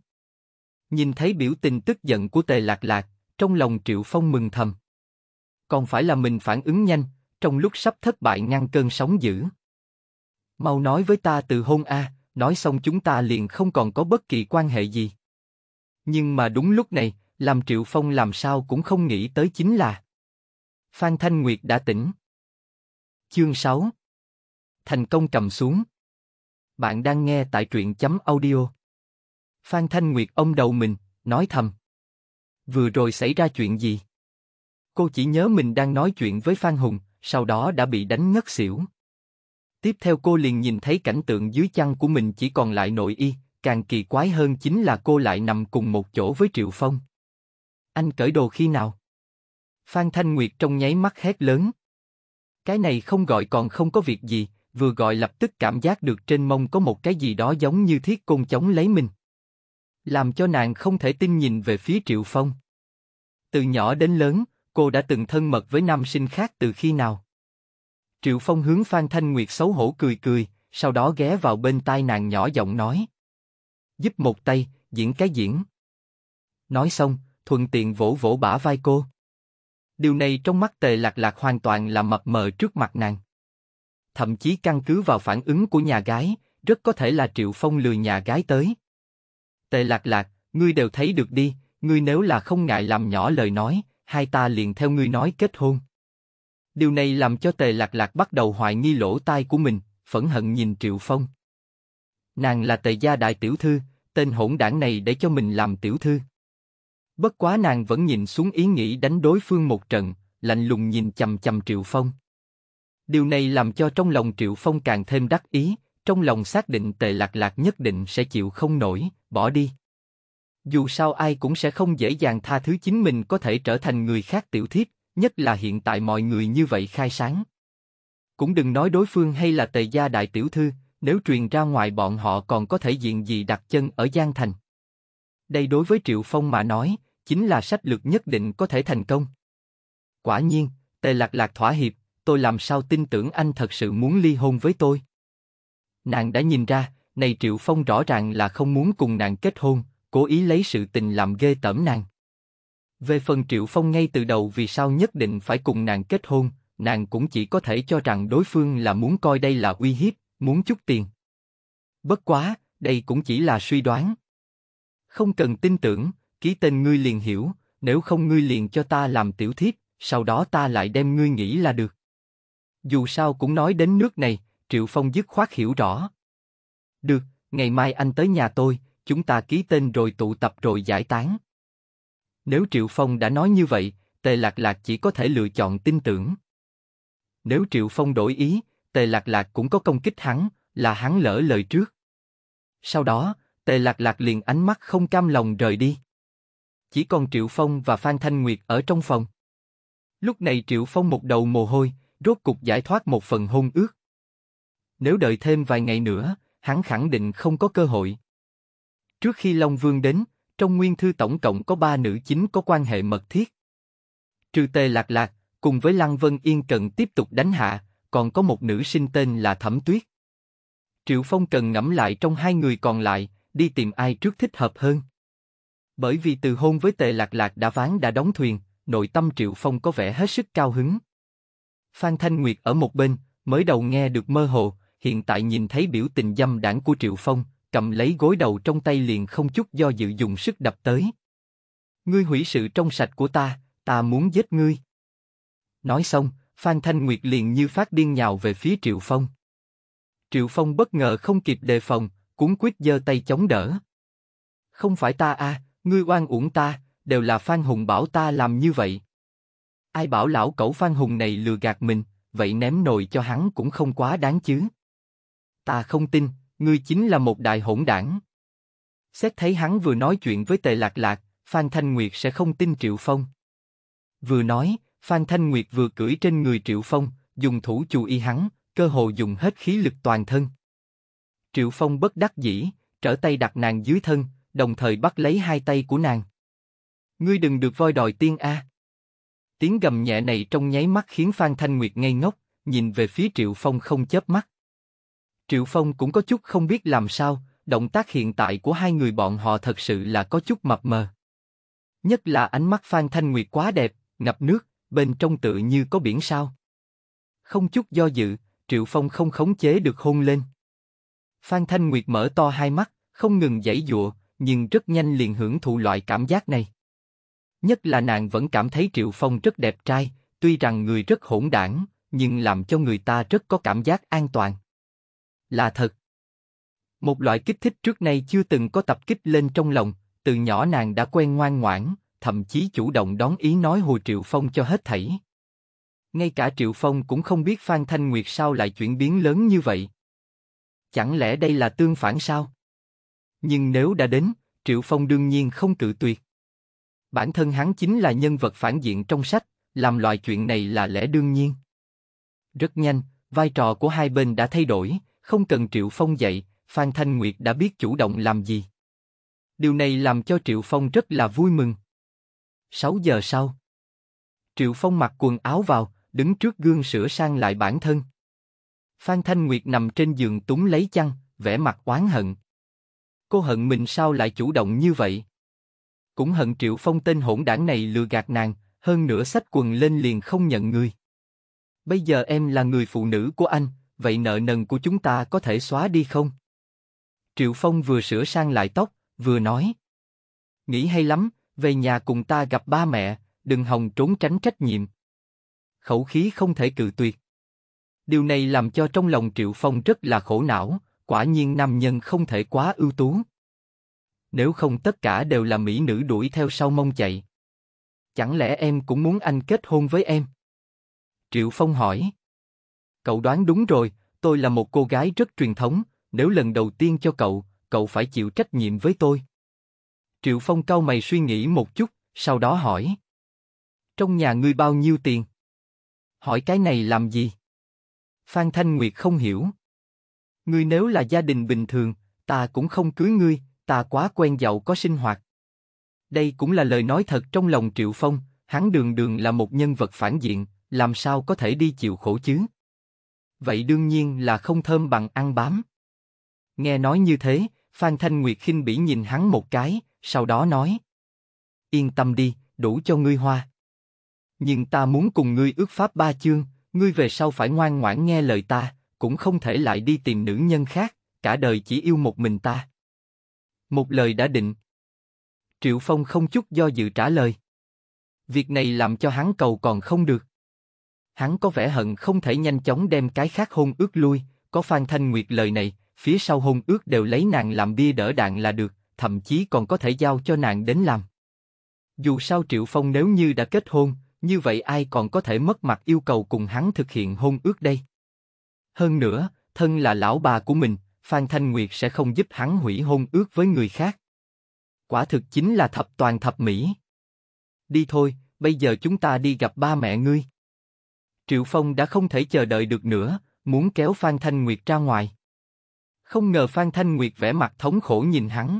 Nhìn thấy biểu tình tức giận của Tề Lạc Lạc, trong lòng Triệu Phong mừng thầm. Còn phải là mình phản ứng nhanh, trong lúc sắp thất bại ngăn cơn sóng dữ. Mau nói với ta từ hôn A, nói xong chúng ta liền không còn có bất kỳ quan hệ gì. Nhưng mà đúng lúc này, làm Triệu Phong làm sao cũng không nghĩ tới chính là Phan Thanh Nguyệt đã tỉnh. Chương 6 Thành công cầm xuống Bạn đang nghe tại truyện chấm audio Phan Thanh Nguyệt ông đầu mình, nói thầm Vừa rồi xảy ra chuyện gì? Cô chỉ nhớ mình đang nói chuyện với Phan Hùng, sau đó đã bị đánh ngất xỉu. Tiếp theo cô liền nhìn thấy cảnh tượng dưới chăn của mình chỉ còn lại nội y, càng kỳ quái hơn chính là cô lại nằm cùng một chỗ với Triệu Phong. Anh cởi đồ khi nào? Phan Thanh Nguyệt trong nháy mắt hét lớn. Cái này không gọi còn không có việc gì, vừa gọi lập tức cảm giác được trên mông có một cái gì đó giống như thiết côn chống lấy mình. Làm cho nàng không thể tin nhìn về phía Triệu Phong. Từ nhỏ đến lớn, cô đã từng thân mật với nam sinh khác từ khi nào? Triệu Phong hướng Phan Thanh Nguyệt xấu hổ cười cười, sau đó ghé vào bên tai nàng nhỏ giọng nói giúp một tay, diễn cái diễn. Nói xong, thuận tiện vỗ vỗ bả vai cô. Điều này trong mắt tề lạc lạc hoàn toàn là mập mờ trước mặt nàng. Thậm chí căn cứ vào phản ứng của nhà gái, rất có thể là Triệu Phong lừa nhà gái tới. Tề lạc lạc, ngươi đều thấy được đi, ngươi nếu là không ngại làm nhỏ lời nói, hai ta liền theo ngươi nói kết hôn. Điều này làm cho tề lạc lạc bắt đầu hoài nghi lỗ tai của mình, phẫn hận nhìn Triệu Phong nàng là tề gia đại tiểu thư, tên hỗn đảng này để cho mình làm tiểu thư. Bất quá nàng vẫn nhìn xuống ý nghĩ đánh đối phương một trận, lạnh lùng nhìn chầm chầm Triệu Phong. Điều này làm cho trong lòng Triệu Phong càng thêm đắc ý, trong lòng xác định tề lạc lạc nhất định sẽ chịu không nổi, bỏ đi. Dù sao ai cũng sẽ không dễ dàng tha thứ chính mình có thể trở thành người khác tiểu thiếp, nhất là hiện tại mọi người như vậy khai sáng. Cũng đừng nói đối phương hay là tề gia đại tiểu thư, nếu truyền ra ngoài bọn họ còn có thể diện gì đặt chân ở Giang Thành. Đây đối với Triệu Phong mà nói, chính là sách lược nhất định có thể thành công. Quả nhiên, Tề Lạc Lạc thỏa hiệp, tôi làm sao tin tưởng anh thật sự muốn ly hôn với tôi. Nàng đã nhìn ra, này Triệu Phong rõ ràng là không muốn cùng nàng kết hôn, cố ý lấy sự tình làm ghê tởm nàng. Về phần Triệu Phong ngay từ đầu vì sao nhất định phải cùng nàng kết hôn, nàng cũng chỉ có thể cho rằng đối phương là muốn coi đây là uy hiếp, muốn chút tiền. Bất quá, đây cũng chỉ là suy đoán. Không cần tin tưởng, ký tên ngươi liền hiểu, nếu không ngươi liền cho ta làm tiểu thiếp, sau đó ta lại đem ngươi nghĩ là được. Dù sao cũng nói đến nước này, Triệu Phong dứt khoát hiểu rõ. Được, ngày mai anh tới nhà tôi, chúng ta ký tên rồi tụ tập rồi giải tán. Nếu Triệu Phong đã nói như vậy, Tề Lạc Lạc chỉ có thể lựa chọn tin tưởng. Nếu Triệu Phong đổi ý, Tề Lạc Lạc cũng có công kích hắn, là hắn lỡ lời trước. Sau đó, Tề Lạc Lạc liền ánh mắt không cam lòng rời đi. Chỉ còn Triệu Phong và Phan Thanh Nguyệt ở trong phòng. Lúc này Triệu Phong một đầu mồ hôi, rốt cục giải thoát một phần hôn ước. Nếu đợi thêm vài ngày nữa, hắn khẳng định không có cơ hội. Trước khi Long Vương đến, trong nguyên thư tổng cộng có ba nữ chính có quan hệ mật thiết. Trừ Tề Lạc Lạc, cùng với Lăng Vân Yên cần tiếp tục đánh hạ, còn có một nữ sinh tên là Thẩm Tuyết. Triệu Phong cần ngẫm lại trong hai người còn lại, đi tìm ai trước thích hợp hơn. Bởi vì từ hôn với Tề Lạc Lạc đã ván đã đóng thuyền, nội tâm Triệu Phong có vẻ hết sức cao hứng. Phan Thanh Nguyệt ở một bên, mới đầu nghe được mơ hồ, hiện tại nhìn thấy biểu tình dâm đảng của Triệu Phong, cầm lấy gối đầu trong tay liền không chút do dự dùng sức đập tới. Ngươi hủy sự trong sạch của ta, ta muốn giết ngươi. Nói xong, Phan Thanh Nguyệt liền như phát điên nhào về phía Triệu Phong. Triệu Phong bất ngờ không kịp đề phòng, cuốn quyết giơ tay chống đỡ. Không phải ta à, ngươi oan uổng ta, đều là Phan Hùng bảo ta làm như vậy. Ai bảo lão cẩu Phan Hùng này lừa gạt mình, vậy ném nồi cho hắn cũng không quá đáng chứ. Ta không tin, ngươi chính là một đại hỗn đảng. Xét thấy hắn vừa nói chuyện với Tề Lạc Lạc, Phan Thanh Nguyệt sẽ không tin Triệu Phong. Vừa nói, Phan Thanh Nguyệt vừa cưỡi trên người Triệu Phong, dùng thủ chù y hắn, cơ hồ dùng hết khí lực toàn thân. Triệu Phong bất đắc dĩ, trở tay đặt nàng dưới thân, đồng thời bắt lấy hai tay của nàng. Ngươi đừng được voi đòi tiên a. Tiếng gầm nhẹ này trong nháy mắt khiến Phan Thanh Nguyệt ngây ngốc, nhìn về phía Triệu Phong không chớp mắt. Triệu Phong cũng có chút không biết làm sao, động tác hiện tại của hai người bọn họ thật sự là có chút mập mờ. Nhất là ánh mắt Phan Thanh Nguyệt quá đẹp, ngập nước, bên trong tự như có biển sao. Không chút do dự, Triệu Phong không khống chế được hôn lên. Phan Thanh Nguyệt mở to hai mắt, không ngừng giãy dụa, nhưng rất nhanh liền hưởng thụ loại cảm giác này. Nhất là nàng vẫn cảm thấy Triệu Phong rất đẹp trai, tuy rằng người rất hỗn đảng, nhưng làm cho người ta rất có cảm giác an toàn. Là thật. Một loại kích thích trước nay chưa từng có tập kích lên trong lòng, từ nhỏ nàng đã quen ngoan ngoãn, thậm chí chủ động đón ý nói hồi Triệu Phong cho hết thảy. Ngay cả Triệu Phong cũng không biết Phan Thanh Nguyệt sao lại chuyển biến lớn như vậy. Chẳng lẽ đây là tương phản sao? Nhưng nếu đã đến, Triệu Phong đương nhiên không cự tuyệt. Bản thân hắn chính là nhân vật phản diện trong sách, làm loại chuyện này là lẽ đương nhiên. Rất nhanh, vai trò của hai bên đã thay đổi, không cần Triệu Phong dạy, Phan Thanh Nguyệt đã biết chủ động làm gì. Điều này làm cho Triệu Phong rất là vui mừng. Sáu giờ sau. Triệu Phong mặc quần áo vào, đứng trước gương sửa sang lại bản thân. Phan Thanh Nguyệt nằm trên giường túng lấy chăn, vẻ mặt oán hận. Cô hận mình sao lại chủ động như vậy? Cũng hận Triệu Phong tên hỗn đản này lừa gạt nàng, hơn nữa xách quần lên liền không nhận người. Bây giờ em là người phụ nữ của anh, vậy nợ nần của chúng ta có thể xóa đi không? Triệu Phong vừa sửa sang lại tóc, vừa nói. Nghĩ hay lắm, về nhà cùng ta gặp ba mẹ, đừng hòng trốn tránh trách nhiệm. Khẩu khí không thể cự tuyệt. Điều này làm cho trong lòng Triệu Phong rất là khổ não, quả nhiên nam nhân không thể quá ưu tú. Nếu không tất cả đều là mỹ nữ đuổi theo sau mong chạy. Chẳng lẽ em cũng muốn anh kết hôn với em? Triệu Phong hỏi. Cậu đoán đúng rồi, tôi là một cô gái rất truyền thống, nếu lần đầu tiên cho cậu, cậu phải chịu trách nhiệm với tôi. Triệu Phong cau mày suy nghĩ một chút, sau đó hỏi. Trong nhà ngươi bao nhiêu tiền? Hỏi cái này làm gì? Phan Thanh Nguyệt không hiểu. Ngươi nếu là gia đình bình thường, ta cũng không cưới ngươi, ta quá quen giàu có sinh hoạt. Đây cũng là lời nói thật trong lòng Triệu Phong, hắn đường đường là một nhân vật phản diện, làm sao có thể đi chịu khổ chứ? Vậy đương nhiên là không thơm bằng ăn bám. Nghe nói như thế, Phan Thanh Nguyệt khinh bỉ nhìn hắn một cái, sau đó nói: Yên tâm đi, đủ cho ngươi hoa. Nhưng ta muốn cùng ngươi ước pháp ba chương, ngươi về sau phải ngoan ngoãn nghe lời ta, cũng không thể lại đi tìm nữ nhân khác, cả đời chỉ yêu một mình ta. Một lời đã định. Triệu Phong không chút do dự trả lời. Việc này làm cho hắn cầu còn không được. Hắn có vẻ hận không thể nhanh chóng đem cái khác hôn ước lui, có Phan Thanh Nguyệt lời này, phía sau hôn ước đều lấy nàng làm bia đỡ đạn là được, thậm chí còn có thể giao cho nàng đến làm. Dù sao Triệu Phong nếu như đã kết hôn, như vậy ai còn có thể mất mặt yêu cầu cùng hắn thực hiện hôn ước đây? Hơn nữa, thân là lão bà của mình, Phan Thanh Nguyệt sẽ không giúp hắn hủy hôn ước với người khác. Quả thực chính là thập toàn thập mỹ. Đi thôi, bây giờ chúng ta đi gặp ba mẹ ngươi. Triệu Phong đã không thể chờ đợi được nữa, muốn kéo Phan Thanh Nguyệt ra ngoài. Không ngờ Phan Thanh Nguyệt vẻ mặt thống khổ nhìn hắn.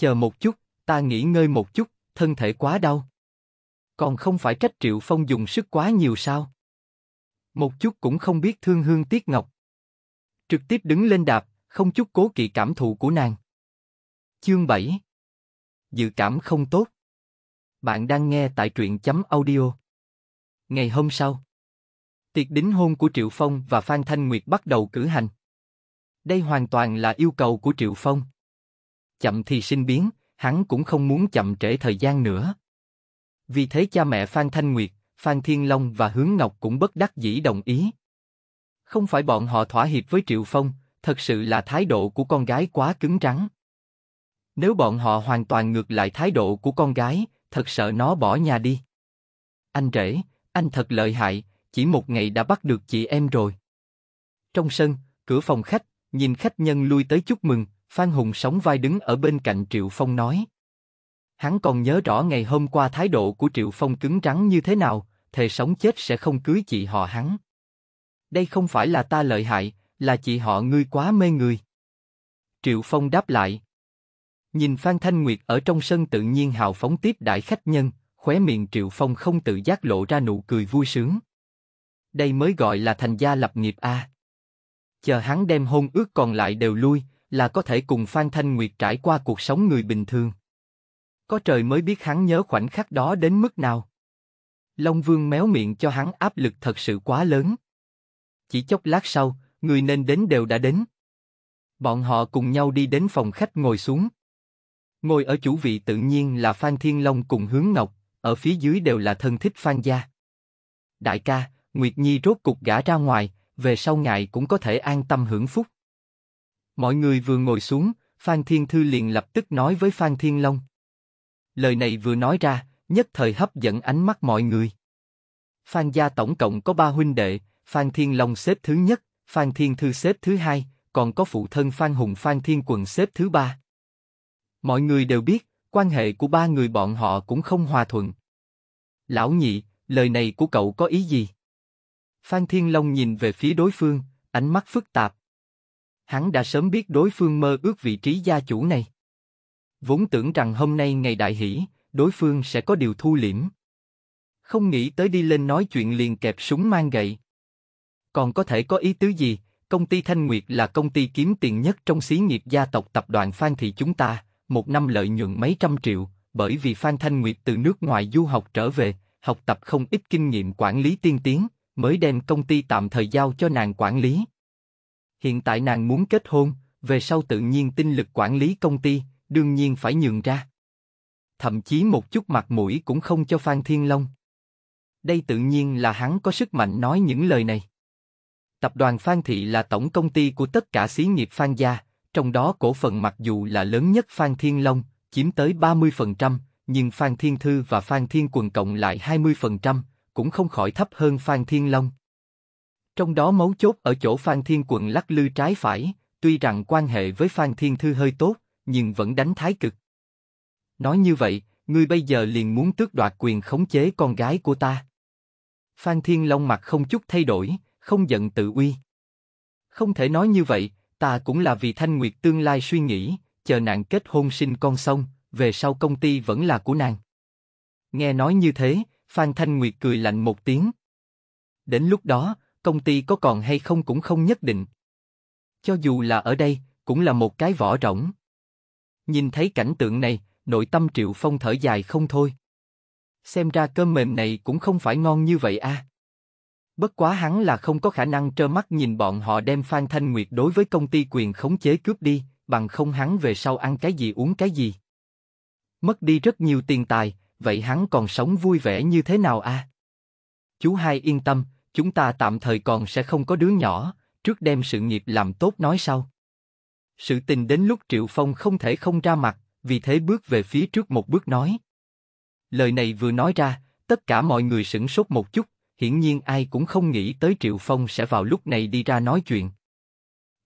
Chờ một chút, ta nghỉ ngơi một chút, thân thể quá đau. Còn không phải trách Triệu Phong dùng sức quá nhiều sao? Một chút cũng không biết thương hương tiếc ngọc. Trực tiếp đứng lên đạp, không chút cố kỵ cảm thụ của nàng. Chương 7 Dự cảm không tốt Bạn đang nghe tại truyện chấm audio Ngày hôm sau Tiệc đính hôn của Triệu Phong và Phan Thanh Nguyệt bắt đầu cử hành. Đây hoàn toàn là yêu cầu của Triệu Phong chậm thì sinh biến, hắn cũng không muốn chậm trễ thời gian nữa. Vì thế cha mẹ Phan Thanh Nguyệt, Phan Thiên Long và Hướng Ngọc cũng bất đắc dĩ đồng ý. Không phải bọn họ thỏa hiệp với Triệu Phong, thật sự là thái độ của con gái quá cứng rắn. Nếu bọn họ hoàn toàn ngược lại thái độ của con gái, thật sợ nó bỏ nhà đi. Anh rể, anh thật lợi hại, chỉ một ngày đã bắt được chị em rồi. Trong sân, cửa phòng khách, nhìn khách nhân lui tới chúc mừng, Phan Hùng sóng vai đứng ở bên cạnh Triệu Phong nói. Hắn còn nhớ rõ ngày hôm qua thái độ của Triệu Phong cứng rắn như thế nào, thề sống chết sẽ không cưới chị họ hắn. Đây không phải là ta lợi hại, là chị họ ngươi quá mê người. Triệu Phong đáp lại. Nhìn Phan Thanh Nguyệt ở trong sân tự nhiên hào phóng tiếp đại khách nhân, khóe miệng Triệu Phong không tự giác lộ ra nụ cười vui sướng. Đây mới gọi là thành gia lập nghiệp a. Chờ hắn đem hôn ước còn lại đều lui, là có thể cùng Phan Thanh Nguyệt trải qua cuộc sống người bình thường. Có trời mới biết hắn nhớ khoảnh khắc đó đến mức nào. Long Vương méo miệng cho hắn áp lực thật sự quá lớn. Chỉ chốc lát sau, người nên đến đều đã đến. Bọn họ cùng nhau đi đến phòng khách ngồi xuống. Ngồi ở chủ vị tự nhiên là Phan Thiên Long cùng Hướng Ngọc, ở phía dưới đều là thân thích Phan gia. Đại ca, Nguyệt Nhi rốt cục gã ra ngoài, về sau ngài cũng có thể an tâm hưởng phúc. Mọi người vừa ngồi xuống, Phan Thiên Thư liền lập tức nói với Phan Thiên Long. Lời này vừa nói ra, nhất thời hấp dẫn ánh mắt mọi người. Phan gia tổng cộng có ba huynh đệ, Phan Thiên Long xếp thứ nhất, Phan Thiên Thư xếp thứ hai, còn có phụ thân Phan Hùng Phan Thiên Quần xếp thứ ba. Mọi người đều biết, quan hệ của ba người bọn họ cũng không hòa thuận. Lão nhị, lời này của cậu có ý gì? Phan Thiên Long nhìn về phía đối phương, ánh mắt phức tạp, Hắn đã sớm biết đối phương mơ ước vị trí gia chủ này. Vốn tưởng rằng hôm nay ngày đại hỷ, đối phương sẽ có điều thu liễm. Không nghĩ tới đi lên nói chuyện liền kẹp súng mang gậy. Còn có thể có ý tứ gì, công ty Thanh Nguyệt là công ty kiếm tiền nhất trong xí nghiệp gia tộc tập đoàn Phan Thị chúng ta, một năm lợi nhuận mấy trăm triệu, bởi vì Phan Thanh Nguyệt từ nước ngoài du học trở về, học tập không ít kinh nghiệm quản lý tiên tiến, mới đem công ty tạm thời giao cho nàng quản lý hiện tại nàng muốn kết hôn, về sau tự nhiên tinh lực quản lý công ty, đương nhiên phải nhường ra. Thậm chí một chút mặt mũi cũng không cho Phan Thiên Long. Đây tự nhiên là hắn có sức mạnh nói những lời này. Tập đoàn Phan Thị là tổng công ty của tất cả xí nghiệp Phan gia, trong đó cổ phần mặc dù là lớn nhất Phan Thiên Long, chiếm tới 30%, nhưng Phan Thiên Thư và Phan Thiên Quần cộng lại 20%, cũng không khỏi thấp hơn Phan Thiên Long. Trong đó mấu chốt ở chỗ Phan Thiên Quận lắc lư trái phải, tuy rằng quan hệ với Phan Thiên Thư hơi tốt, nhưng vẫn đánh thái cực. Nói như vậy, ngươi bây giờ liền muốn tước đoạt quyền khống chế con gái của ta. Phan Thiên Long mặt không chút thay đổi, không giận tự uy. Không thể nói như vậy, ta cũng là vì Thanh Nguyệt tương lai suy nghĩ, chờ nàng kết hôn sinh con xong, về sau công ty vẫn là của nàng. Nghe nói như thế, Phan Thanh Nguyệt cười lạnh một tiếng. Đến lúc đó, công ty có còn hay không cũng không nhất định. Cho dù là ở đây, cũng là một cái vỏ rỗng. Nhìn thấy cảnh tượng này, nội tâm Triệu Phong thở dài không thôi. Xem ra cơm mềm này cũng không phải ngon như vậy a. À. Bất quá hắn là không có khả năng trơ mắt nhìn bọn họ đem Phan Thanh Nguyệt đối với công ty quyền khống chế cướp đi, bằng không hắn về sau ăn cái gì uống cái gì. Mất đi rất nhiều tiền tài, vậy hắn còn sống vui vẻ như thế nào a? À? Chú hai yên tâm, chúng ta tạm thời còn sẽ không có đứa nhỏ, trước đem sự nghiệp làm tốt nói sau. Sự tình đến lúc Triệu Phong không thể không ra mặt, vì thế bước về phía trước một bước nói. Lời này vừa nói ra, tất cả mọi người sửng sốt một chút, hiển nhiên ai cũng không nghĩ tới Triệu Phong sẽ vào lúc này đi ra nói chuyện.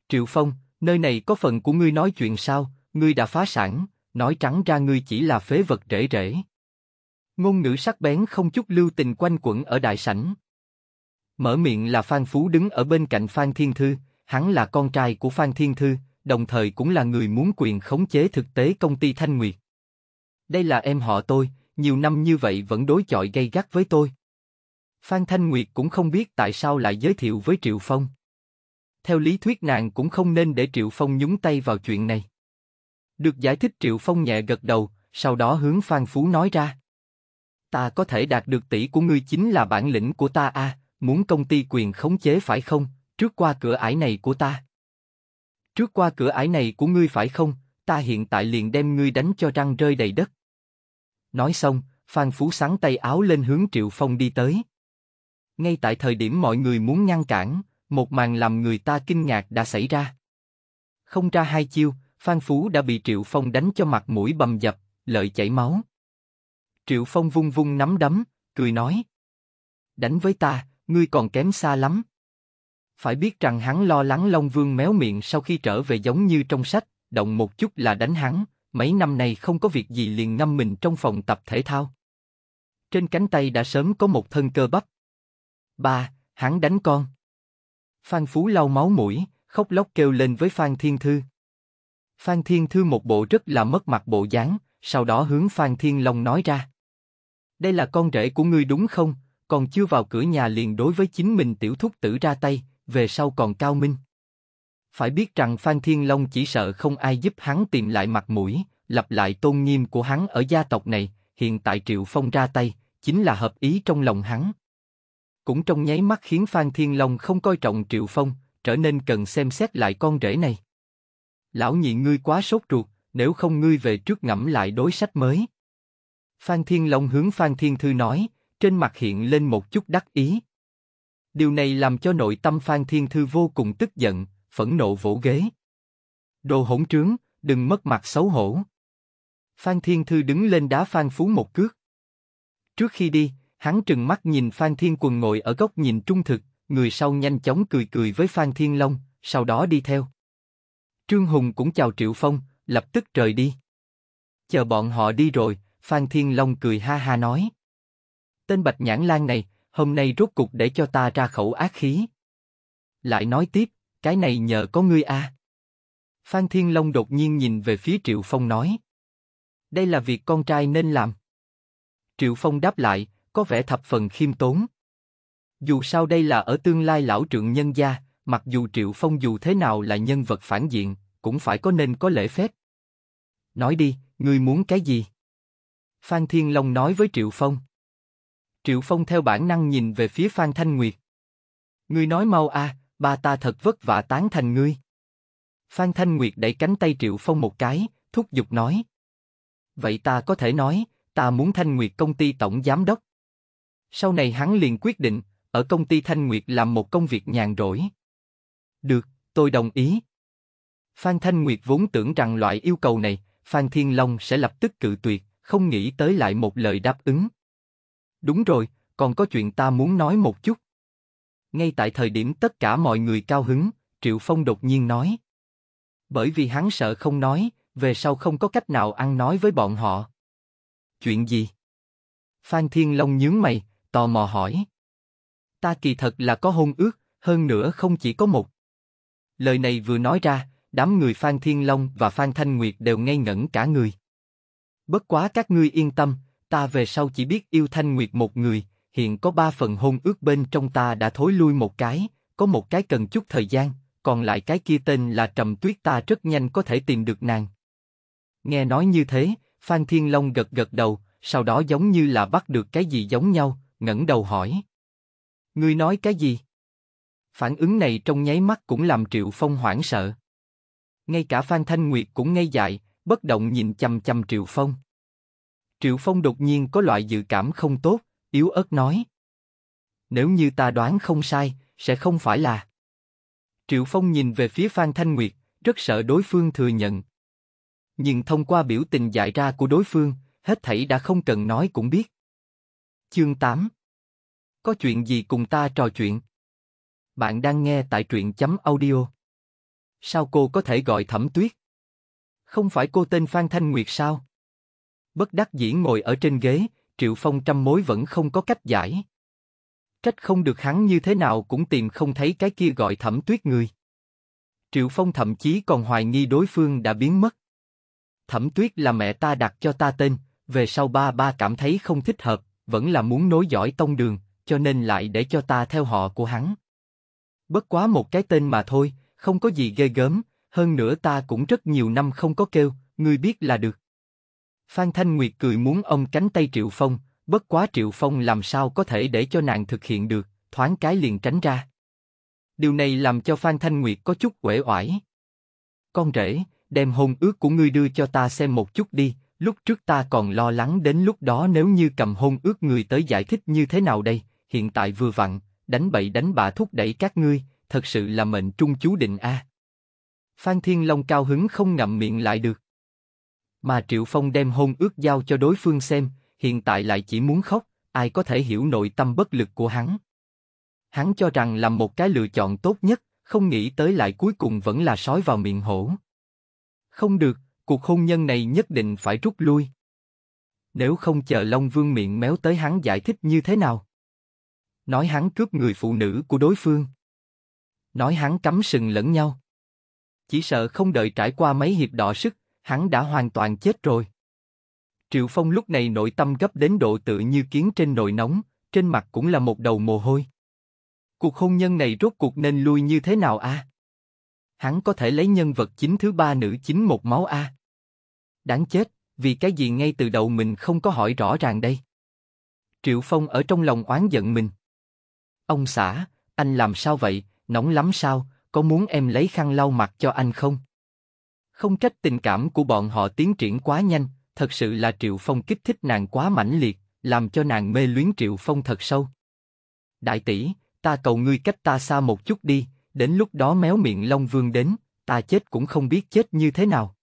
Triệu Phong, nơi này có phần của ngươi nói chuyện sao, ngươi đã phá sản, nói trắng ra ngươi chỉ là phế vật rễ rễ. Ngôn ngữ sắc bén không chút lưu tình quanh quẩn ở đại sảnh. Mở miệng là Phan Phú đứng ở bên cạnh Phan Thiên Thư, hắn là con trai của Phan Thiên Thư, đồng thời cũng là người muốn quyền khống chế thực tế công ty Thanh Nguyệt. Đây là em họ tôi, nhiều năm như vậy vẫn đối chọi gây gắt với tôi. Phan Thanh Nguyệt cũng không biết tại sao lại giới thiệu với Triệu Phong. Theo lý thuyết nàng cũng không nên để Triệu Phong nhúng tay vào chuyện này. Được giải thích Triệu Phong nhẹ gật đầu, sau đó hướng Phan Phú nói ra. Ta có thể đạt được tỷ của ngươi chính là bản lĩnh của ta a. À, muốn công ty quyền khống chế phải không, trước qua cửa ải này của ta. Trước qua cửa ải này của ngươi phải không, ta hiện tại liền đem ngươi đánh cho răng rơi đầy đất. Nói xong, Phan Phú sáng tay áo lên hướng Triệu Phong đi tới. Ngay tại thời điểm mọi người muốn ngăn cản, một màn làm người ta kinh ngạc đã xảy ra. Không ra hai chiêu, Phan Phú đã bị Triệu Phong đánh cho mặt mũi bầm dập, lợi chảy máu. Triệu Phong vung vung nắm đấm, cười nói. Đánh với ta, ngươi còn kém xa lắm. Phải biết rằng hắn lo lắng Long Vương méo miệng sau khi trở về giống như trong sách, động một chút là đánh hắn, mấy năm nay không có việc gì liền ngâm mình trong phòng tập thể thao. Trên cánh tay đã sớm có một thân cơ bắp. Ba, hắn đánh con. Phan Phú lau máu mũi, khóc lóc kêu lên với Phan Thiên Thư. Phan Thiên Thư một bộ rất là mất mặt bộ dáng, sau đó hướng Phan Thiên Long nói ra. Đây là con rể của ngươi đúng không, còn chưa vào cửa nhà liền đối với chính mình tiểu thúc tử ra tay, về sau còn cao minh. Phải biết rằng Phan Thiên Long chỉ sợ không ai giúp hắn tìm lại mặt mũi, lập lại tôn nghiêm của hắn ở gia tộc này, hiện tại Triệu Phong ra tay, chính là hợp ý trong lòng hắn. Cũng trong nháy mắt khiến Phan Thiên Long không coi trọng Triệu Phong, trở nên cần xem xét lại con rể này. Lão nhị ngươi quá sốt ruột, nếu không ngươi về trước ngẫm lại đối sách mới. Phan Thiên Long hướng Phan Thiên Thư nói, trên mặt hiện lên một chút đắc ý. Điều này làm cho nội tâm Phan Thiên Thư vô cùng tức giận, phẫn nộ vỗ ghế. Đồ hỗn trướng, đừng mất mặt xấu hổ. Phan Thiên Thư đứng lên đá Phan Phú một cước. Trước khi đi, hắn trừng mắt nhìn Phan Thiên Quần ngồi ở góc nhìn trung thực, người sau nhanh chóng cười cười với Phan Thiên Long, sau đó đi theo. Trương Hùng cũng chào Triệu Phong, lập tức rời đi. Chờ bọn họ đi rồi, Phan Thiên Long cười ha ha nói. Tên bạch nhãn lan này, hôm nay rốt cục để cho ta ra khẩu ác khí. Lại nói tiếp, cái này nhờ có ngươi a. À. Phan Thiên Long đột nhiên nhìn về phía Triệu Phong nói. Đây là việc con trai nên làm. Triệu Phong đáp lại, có vẻ thập phần khiêm tốn. Dù sao đây là ở tương lai lão trượng nhân gia, mặc dù Triệu Phong dù thế nào là nhân vật phản diện, cũng phải có nên có lễ phép. Nói đi, ngươi muốn cái gì? Phan Thiên Long nói với Triệu Phong. Triệu Phong theo bản năng nhìn về phía Phan Thanh Nguyệt. Ngươi nói mau a, à, ba ta thật vất vả tán thành ngươi. Phan Thanh Nguyệt đẩy cánh tay Triệu Phong một cái, thúc giục nói. Vậy ta có thể nói, ta muốn Thanh Nguyệt công ty tổng giám đốc. Sau này hắn liền quyết định, ở công ty Thanh Nguyệt làm một công việc nhàn rỗi. Được, tôi đồng ý. Phan Thanh Nguyệt vốn tưởng rằng loại yêu cầu này, Phan Thiên Long sẽ lập tức cự tuyệt, không nghĩ tới lại một lời đáp ứng. Đúng rồi, còn có chuyện ta muốn nói một chút. Ngay tại thời điểm tất cả mọi người cao hứng, Triệu Phong đột nhiên nói. Bởi vì hắn sợ không nói, về sau không có cách nào ăn nói với bọn họ. Chuyện gì? Phan Thiên Long nhướng mày, tò mò hỏi. Ta kỳ thật là có hôn ước, hơn nữa không chỉ có một. Lời này vừa nói ra, đám người Phan Thiên Long và Phan Thanh Nguyệt đều ngây ngẩn cả người. Bất quá các ngươi yên tâm, ta về sau chỉ biết yêu Thanh Nguyệt một người, hiện có ba phần hôn ước bên trong ta đã thối lui một cái, có một cái cần chút thời gian, còn lại cái kia tên là Trầm Tuyết ta rất nhanh có thể tìm được nàng. Nghe nói như thế, Phan Thiên Long gật gật đầu, sau đó giống như là bắt được cái gì giống nhau, ngẩng đầu hỏi. Ngươi nói cái gì? Phản ứng này trong nháy mắt cũng làm Triệu Phong hoảng sợ. Ngay cả Phan Thanh Nguyệt cũng ngây dại, bất động nhìn chầm chầm Triệu Phong. Triệu Phong đột nhiên có loại dự cảm không tốt, yếu ớt nói. Nếu như ta đoán không sai, sẽ không phải là. Triệu Phong nhìn về phía Phan Thanh Nguyệt, rất sợ đối phương thừa nhận. Nhưng thông qua biểu tình dại ra của đối phương, hết thảy đã không cần nói cũng biết. Chương 8 Có chuyện gì cùng ta trò chuyện? Bạn đang nghe tại truyện chấm audio. Sao cô có thể gọi thẩm tuyết? Không phải cô tên Phan Thanh Nguyệt sao? bất đắc dĩ ngồi ở trên ghế, Triệu Phong trăm mối vẫn không có cách giải. Trách không được hắn như thế nào cũng tìm không thấy cái kia gọi thẩm tuyết người. Triệu Phong thậm chí còn hoài nghi đối phương đã biến mất. Thẩm tuyết là mẹ ta đặt cho ta tên, về sau ba ba cảm thấy không thích hợp, vẫn là muốn nối dõi tông đường, cho nên lại để cho ta theo họ của hắn. Bất quá một cái tên mà thôi, không có gì ghê gớm, hơn nữa ta cũng rất nhiều năm không có kêu, ngươi biết là được. Phan Thanh Nguyệt cười muốn ông cánh tay Triệu Phong, bất quá Triệu Phong làm sao có thể để cho nàng thực hiện được, thoáng cái liền tránh ra. Điều này làm cho Phan Thanh Nguyệt có chút uể oải. Con rể, đem hôn ước của ngươi đưa cho ta xem một chút đi, lúc trước ta còn lo lắng đến lúc đó nếu như cầm hôn ước người tới giải thích như thế nào đây, hiện tại vừa vặn, đánh bậy đánh bạ thúc đẩy các ngươi, thật sự là mệnh trung chú định a. À. Phan Thiên Long cao hứng không ngậm miệng lại được. Mà Triệu Phong đem hôn ước giao cho đối phương xem, hiện tại lại chỉ muốn khóc, ai có thể hiểu nội tâm bất lực của hắn. Hắn cho rằng làm một cái lựa chọn tốt nhất, không nghĩ tới lại cuối cùng vẫn là sói vào miệng hổ. Không được, cuộc hôn nhân này nhất định phải rút lui. Nếu không chờ Long Vương miệng méo tới hắn giải thích như thế nào? Nói hắn cướp người phụ nữ của đối phương. Nói hắn cắm sừng lẫn nhau. Chỉ sợ không đợi trải qua mấy hiệp đỏ sức, hắn đã hoàn toàn chết rồi. Triệu Phong lúc này nội tâm gấp đến độ tự như kiến trên nồi nóng, trên mặt cũng là một đầu mồ hôi. Cuộc hôn nhân này rốt cuộc nên lui như thế nào a? Hắn có thể lấy nhân vật chính thứ ba nữ chính một máu a. Đáng chết, vì cái gì ngay từ đầu mình không có hỏi rõ ràng đây? Triệu Phong ở trong lòng oán giận mình. Ông xã, anh làm sao vậy, nóng lắm sao, có muốn em lấy khăn lau mặt cho anh không? Không trách tình cảm của bọn họ tiến triển quá nhanh, thật sự là Triệu Phong kích thích nàng quá mãnh liệt, làm cho nàng mê luyến Triệu Phong thật sâu. Đại tỷ, ta cầu ngươi cách ta xa một chút đi, đến lúc đó méo miệng Long Vương đến, ta chết cũng không biết chết như thế nào.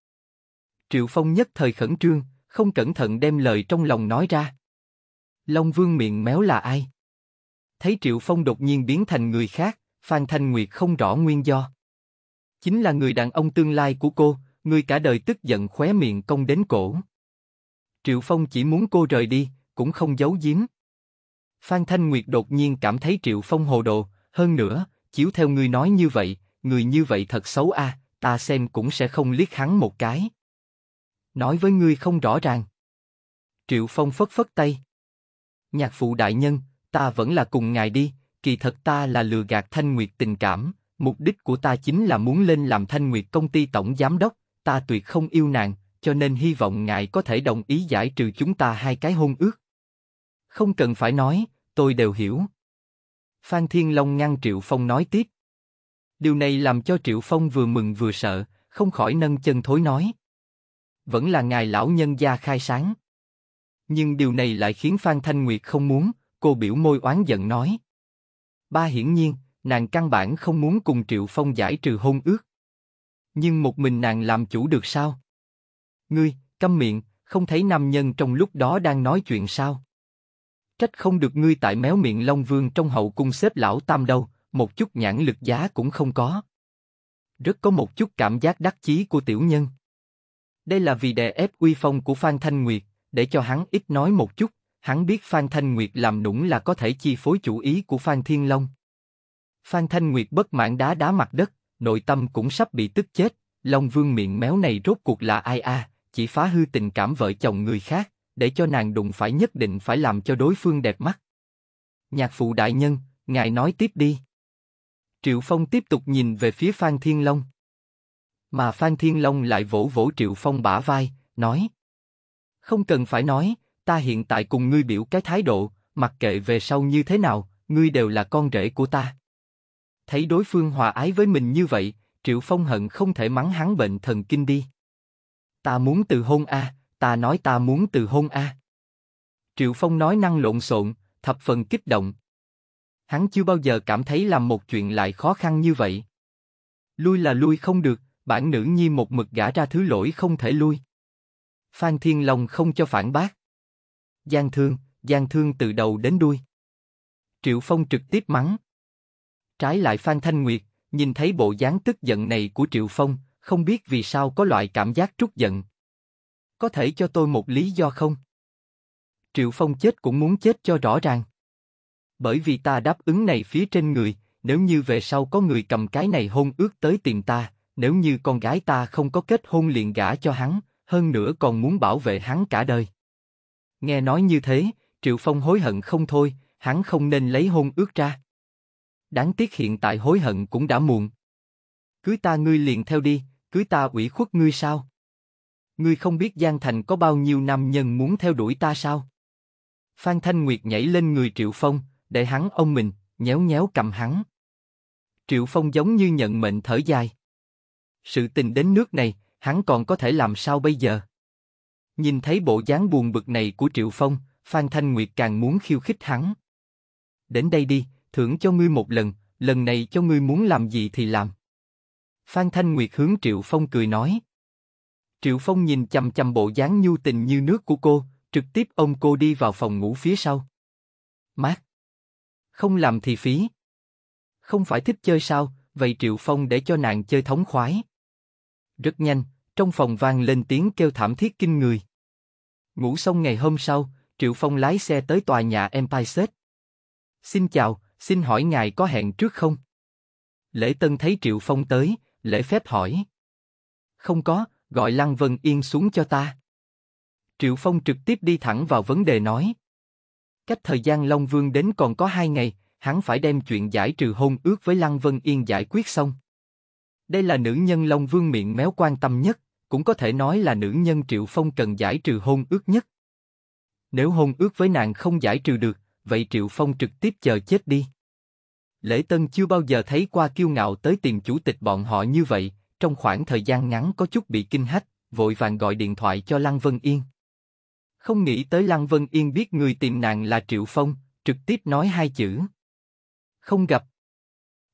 Triệu Phong nhất thời khẩn trương, không cẩn thận đem lời trong lòng nói ra. Long Vương miệng méo là ai? Thấy Triệu Phong đột nhiên biến thành người khác, Phan Thanh Nguyệt không rõ nguyên do. Chính là người đàn ông tương lai của cô, người cả đời tức giận khóe miệng cong đến cổ. Triệu Phong chỉ muốn cô rời đi, cũng không giấu giếm. Phan Thanh Nguyệt đột nhiên cảm thấy Triệu Phong hồ đồ, hơn nữa, chiếu theo người nói như vậy, người như vậy thật xấu a, à, ta xem cũng sẽ không liếc hắn một cái. Nói với ngươi không rõ ràng. Triệu Phong phất phất tay. Nhạc phụ đại nhân, ta vẫn là cùng ngài đi, kỳ thật ta là lừa gạt Thanh Nguyệt tình cảm, Mục đích của ta chính là muốn lên làm Thanh Nguyệt công ty tổng giám đốc, ta tuyệt không yêu nàng, cho nên hy vọng ngài có thể đồng ý giải trừ chúng ta hai cái hôn ước. Không cần phải nói, tôi đều hiểu. Phan Thiên Long ngăn Triệu Phong nói tiếp. Điều này làm cho Triệu Phong vừa mừng vừa sợ, không khỏi nâng chân thối nói. Vẫn là ngài lão nhân gia khai sáng. Nhưng điều này lại khiến Phan Thanh Nguyệt không muốn, cô biểu môi oán giận nói. Ba hiển nhiên, nàng căn bản không muốn cùng Triệu Phong giải trừ hôn ước. Nhưng một mình nàng làm chủ được sao? Ngươi, câm miệng, không thấy nam nhân trong lúc đó đang nói chuyện sao? Trách không được ngươi tại méo miệng Long Vương trong hậu cung xếp lão tam đâu, một chút nhãn lực giá cũng không có. Rất có một chút cảm giác đắc chí của tiểu nhân. Đây là vì đè ép uy phong của Phan Thanh Nguyệt, để cho hắn ít nói một chút, hắn biết Phan Thanh Nguyệt làm nũng là có thể chi phối chủ ý của Phan Thiên Long. Phan Thanh Nguyệt bất mãn đá đá mặt đất, nội tâm cũng sắp bị tức chết. Long Vương miệng méo này rốt cuộc là ai a? chỉ phá hư tình cảm vợ chồng người khác, để cho nàng đụng phải nhất định phải làm cho đối phương đẹp mắt. Nhạc phụ đại nhân, ngài nói tiếp đi. Triệu Phong tiếp tục nhìn về phía Phan Thiên Long. Mà Phan Thiên Long lại vỗ vỗ Triệu Phong bả vai, nói. Không cần phải nói, ta hiện tại cùng ngươi biểu cái thái độ, mặc kệ về sau như thế nào, ngươi đều là con rể của ta. Thấy đối phương hòa ái với mình như vậy, Triệu Phong hận không thể mắng hắn bệnh thần kinh đi. Ta muốn từ hôn a, ta nói ta muốn từ hôn a. Triệu Phong nói năng lộn xộn, thập phần kích động. Hắn chưa bao giờ cảm thấy làm một chuyện lại khó khăn như vậy. Lui là lui không được, bản nữ nhi một mực gã ra thứ lỗi không thể lui. Phan Thiên Long không cho phản bác. Giang thương, giang thương từ đầu đến đuôi. Triệu Phong trực tiếp mắng. Trái lại Phan Thanh Nguyệt, nhìn thấy bộ dáng tức giận này của Triệu Phong, không biết vì sao có loại cảm giác trút giận. Có thể cho tôi một lý do không? Triệu Phong chết cũng muốn chết cho rõ ràng. Bởi vì ta đáp ứng này phía trên người, nếu như về sau có người cầm cái này hôn ước tới tìm ta, nếu như con gái ta không có kết hôn liền gả cho hắn, hơn nữa còn muốn bảo vệ hắn cả đời. Nghe nói như thế, Triệu Phong hối hận không thôi, hắn không nên lấy hôn ước ra đáng tiếc hiện tại hối hận cũng đã muộn. Cưới ta ngươi liền theo đi, cưới ta ủy khuất ngươi sao? Ngươi không biết Giang Thành có bao nhiêu nam nhân muốn theo đuổi ta sao? Phan Thanh Nguyệt nhảy lên người Triệu Phong, để hắn ông mình, nhéo nhéo cầm hắn. Triệu Phong giống như nhận mệnh thở dài. Sự tình đến nước này, hắn còn có thể làm sao bây giờ? Nhìn thấy bộ dáng buồn bực này của Triệu Phong, Phan Thanh Nguyệt càng muốn khiêu khích hắn. Đến đây đi, thưởng cho ngươi một lần, lần này cho ngươi muốn làm gì thì làm. Phan Thanh Nguyệt hướng Triệu Phong cười nói. Triệu Phong nhìn chầm chầm bộ dáng nhu tình như nước của cô, trực tiếp ông cô đi vào phòng ngủ phía sau. Mát. Không làm thì phí. Không phải thích chơi sao, vậy Triệu Phong để cho nàng chơi thống khoái. Rất nhanh, trong phòng vang lên tiếng kêu thảm thiết kinh người. Ngủ xong ngày hôm sau, Triệu Phong lái xe tới tòa nhà Empire State. Xin chào, Xin hỏi ngài có hẹn trước không? Lễ Tân thấy Triệu Phong tới, lễ phép hỏi. Không có, gọi Lăng Vân Yên xuống cho ta. Triệu Phong trực tiếp đi thẳng vào vấn đề nói. Cách thời gian Long Vương đến còn có hai ngày, hắn phải đem chuyện giải trừ hôn ước với Lăng Vân Yên giải quyết xong. Đây là nữ nhân Long Vương miệng méo quan tâm nhất, cũng có thể nói là nữ nhân Triệu Phong cần giải trừ hôn ước nhất. Nếu hôn ước với nàng không giải trừ được, vậy Triệu Phong trực tiếp chờ chết đi. Lễ Tân chưa bao giờ thấy qua kiêu ngạo tới tìm chủ tịch bọn họ như vậy, trong khoảng thời gian ngắn có chút bị kinh hách, vội vàng gọi điện thoại cho Lăng Vân Yên. Không nghĩ tới Lăng Vân Yên biết người tìm nàng là Triệu Phong, trực tiếp nói hai chữ. Không gặp.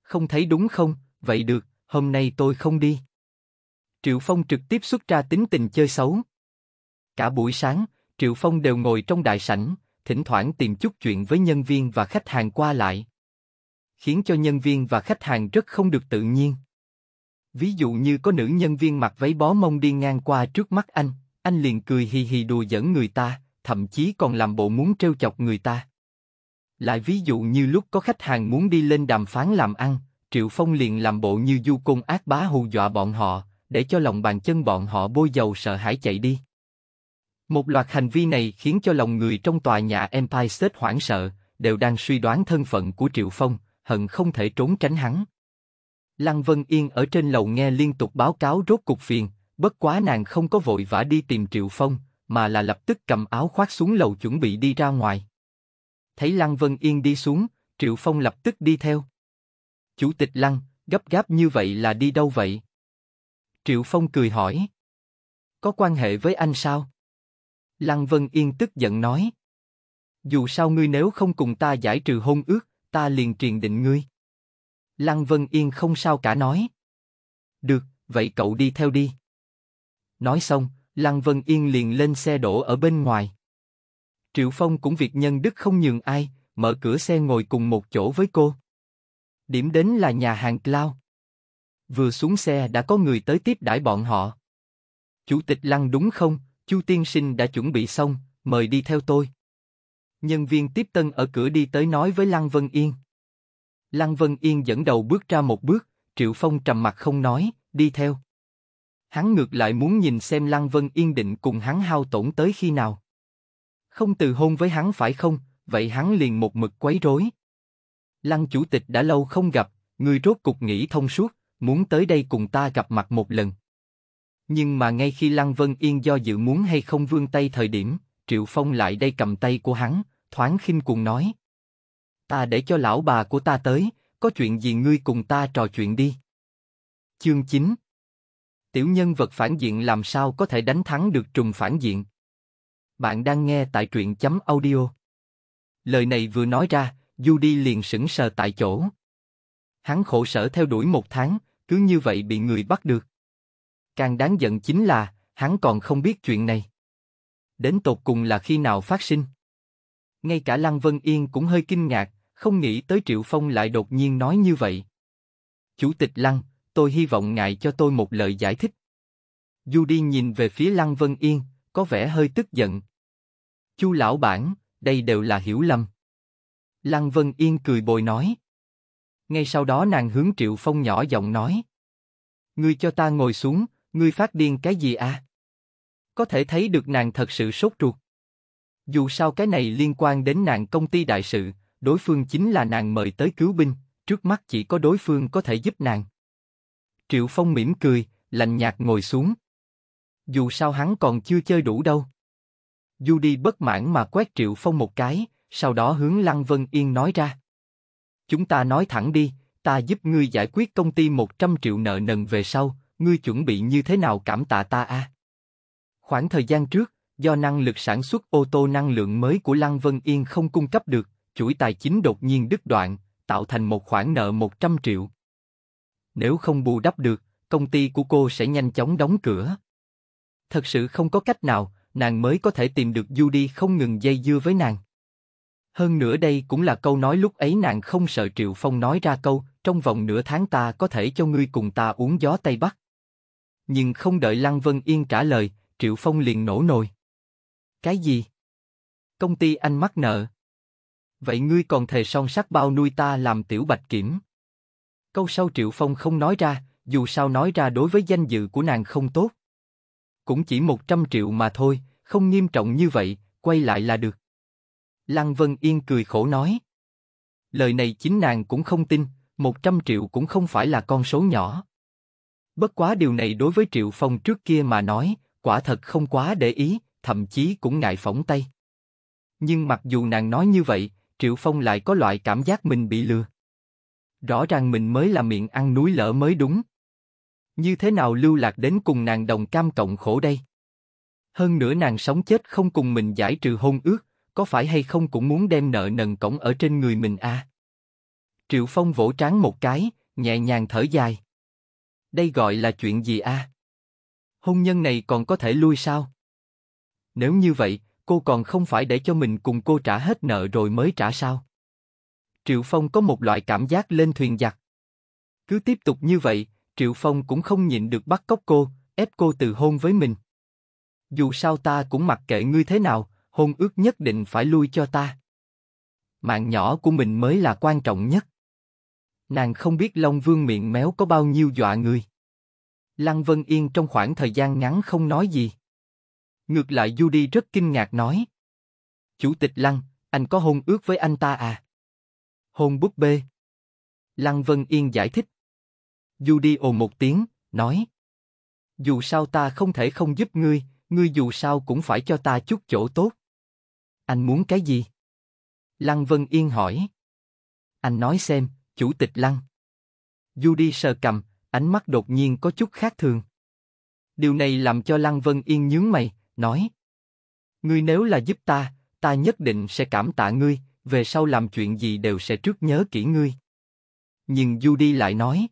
Không thấy đúng không, vậy được, hôm nay tôi không đi. Triệu Phong trực tiếp xuất ra tính tình chơi xấu. Cả buổi sáng, Triệu Phong đều ngồi trong đại sảnh, thỉnh thoảng tìm chút chuyện với nhân viên và khách hàng qua lại. Khiến cho nhân viên và khách hàng rất không được tự nhiên. Ví dụ như có nữ nhân viên mặc váy bó mông đi ngang qua trước mắt anh, anh liền cười hì hì đùa giỡn người ta, thậm chí còn làm bộ muốn trêu chọc người ta. Lại ví dụ như lúc có khách hàng muốn đi lên đàm phán làm ăn, Triệu Phong liền làm bộ như du côn ác bá hù dọa bọn họ, để cho lòng bàn chân bọn họ bôi dầu sợ hãi chạy đi. Một loạt hành vi này khiến cho lòng người trong tòa nhà Empire State hoảng sợ, đều đang suy đoán thân phận của Triệu Phong, hận không thể trốn tránh hắn. Lăng Vân Yên ở trên lầu nghe liên tục báo cáo rốt cục phiền, bất quá nàng không có vội vã đi tìm Triệu Phong, mà là lập tức cầm áo khoác xuống lầu chuẩn bị đi ra ngoài. Thấy Lăng Vân Yên đi xuống, Triệu Phong lập tức đi theo. Chủ tịch Lăng, gấp gáp như vậy là đi đâu vậy? Triệu Phong cười hỏi. Có quan hệ với anh sao? Lăng Vân Yên tức giận nói. Dù sao ngươi nếu không cùng ta giải trừ hôn ước, ta liền truyền định ngươi. Lăng Vân Yên không sao cả nói. Được, vậy cậu đi theo đi. Nói xong, Lăng Vân Yên liền lên xe đổ ở bên ngoài. Triệu Phong cũng việc nhân đức không nhường ai, mở cửa xe ngồi cùng một chỗ với cô. Điểm đến là nhà hàng Cloud. Vừa xuống xe đã có người tới tiếp đãi bọn họ. Chủ tịch Lăng đúng không? Chu tiên sinh đã chuẩn bị xong, mời đi theo tôi. Nhân viên tiếp tân ở cửa đi tới nói với Lăng Vân Yên. Lăng Vân Yên dẫn đầu bước ra một bước, Triệu Phong trầm mặt không nói, đi theo. Hắn ngược lại muốn nhìn xem Lăng Vân Yên định cùng hắn hao tổn tới khi nào. Không từ hôn với hắn phải không, vậy hắn liền một mực quấy rối. Lăng chủ tịch đã lâu không gặp, người rốt cục nghĩ thông suốt, muốn tới đây cùng ta gặp mặt một lần. Nhưng mà ngay khi Lăng Vân Yên do dự muốn hay không vươn tay thời điểm, Triệu Phong lại đây cầm tay của hắn, thoáng khinh cuồng nói. Ta để cho lão bà của ta tới, có chuyện gì ngươi cùng ta trò chuyện đi. Chương 9 Tiểu nhân vật phản diện làm sao có thể đánh thắng được trùng phản diện? Bạn đang nghe tại truyện chấm audio. Lời này vừa nói ra, Du đi liền sững sờ tại chỗ. Hắn khổ sở theo đuổi một tháng, cứ như vậy bị người bắt được. Càng đáng giận chính là, hắn còn không biết chuyện này. Đến tột cùng là khi nào phát sinh? Ngay cả Lăng Vân Yên cũng hơi kinh ngạc, không nghĩ tới Triệu Phong lại đột nhiên nói như vậy. Chủ tịch Lăng, tôi hy vọng ngài cho tôi một lời giải thích. Du đi nhìn về phía Lăng Vân Yên, có vẻ hơi tức giận. Chu lão bản, đây đều là hiểu lầm. Lăng Vân Yên cười bồi nói. Ngay sau đó nàng hướng Triệu Phong nhỏ giọng nói. Ngươi cho ta ngồi xuống, Ngươi phát điên cái gì à? Có thể thấy được nàng thật sự sốt ruột. Dù sao cái này liên quan đến nàng công ty đại sự, đối phương chính là nàng mời tới cứu binh, trước mắt chỉ có đối phương có thể giúp nàng. Triệu Phong mỉm cười, lạnh nhạt ngồi xuống. Dù sao hắn còn chưa chơi đủ đâu. Du đi bất mãn mà quét Triệu Phong một cái, sau đó hướng Lăng Vân Yên nói ra. Chúng ta nói thẳng đi, ta giúp ngươi giải quyết công ty 100 triệu nợ nần về sau, ngươi chuẩn bị như thế nào cảm tạ ta a? À? Khoảng thời gian trước, do năng lực sản xuất ô tô năng lượng mới của Lăng Vân Yên không cung cấp được, chuỗi tài chính đột nhiên đứt đoạn, tạo thành một khoản nợ 100 triệu. Nếu không bù đắp được, công ty của cô sẽ nhanh chóng đóng cửa. Thật sự không có cách nào, nàng mới có thể tìm được Judy không ngừng dây dưa với nàng. Hơn nữa đây cũng là câu nói lúc ấy nàng không sợ Triệu Phong nói ra câu, trong vòng nửa tháng ta có thể cho ngươi cùng ta uống gió Tây Bắc nhưng không đợi Lăng Vân Yên trả lời, Triệu Phong liền nổ nồi. Cái gì? Công ty anh mắc nợ. Vậy ngươi còn thề son sắt bao nuôi ta làm tiểu bạch kiểm? Câu sau Triệu Phong không nói ra, dù sao nói ra đối với danh dự của nàng không tốt. Cũng chỉ 100 triệu mà thôi, không nghiêm trọng như vậy, quay lại là được. Lăng Vân Yên cười khổ nói. Lời này chính nàng cũng không tin, 100 triệu cũng không phải là con số nhỏ. Bất quá điều này đối với Triệu Phong trước kia mà nói, quả thật không quá để ý, thậm chí cũng ngại phóng tay. Nhưng mặc dù nàng nói như vậy, Triệu Phong lại có loại cảm giác mình bị lừa. Rõ ràng mình mới là miệng ăn núi lỡ mới đúng. Như thế nào lưu lạc đến cùng nàng đồng cam cộng khổ đây? Hơn nữa nàng sống chết không cùng mình giải trừ hôn ước, có phải hay không cũng muốn đem nợ nần cổng ở trên người mình à? Triệu Phong vỗ trán một cái, nhẹ nhàng thở dài. Đây gọi là chuyện gì a? Hôn nhân này còn có thể lui sao? Nếu như vậy, cô còn không phải để cho mình cùng cô trả hết nợ rồi mới trả sao? Triệu Phong có một loại cảm giác lên thuyền giặc. Cứ tiếp tục như vậy, Triệu Phong cũng không nhịn được bắt cóc cô, ép cô từ hôn với mình. Dù sao ta cũng mặc kệ ngươi thế nào, hôn ước nhất định phải lui cho ta. Mạng nhỏ của mình mới là quan trọng nhất. Nàng không biết Long Vương miệng méo có bao nhiêu dọa người. Lăng Vân Yên trong khoảng thời gian ngắn không nói gì. Ngược lại Judy rất kinh ngạc nói. Chủ tịch Lăng, anh có hôn ước với anh ta à? Hôn búp bê. Lăng Vân Yên giải thích. Judy ồ một tiếng, nói. Dù sao ta không thể không giúp ngươi, ngươi dù sao cũng phải cho ta chút chỗ tốt. Anh muốn cái gì? Lăng Vân Yên hỏi. Anh nói xem, chủ tịch Lăng. Judy sờ cầm, ánh mắt đột nhiên có chút khác thường. Điều này làm cho Lăng Vân Yên nhướng mày, nói. Ngươi nếu là giúp ta, ta nhất định sẽ cảm tạ ngươi, về sau làm chuyện gì đều sẽ trước nhớ kỹ ngươi. Nhưng Judy lại nói.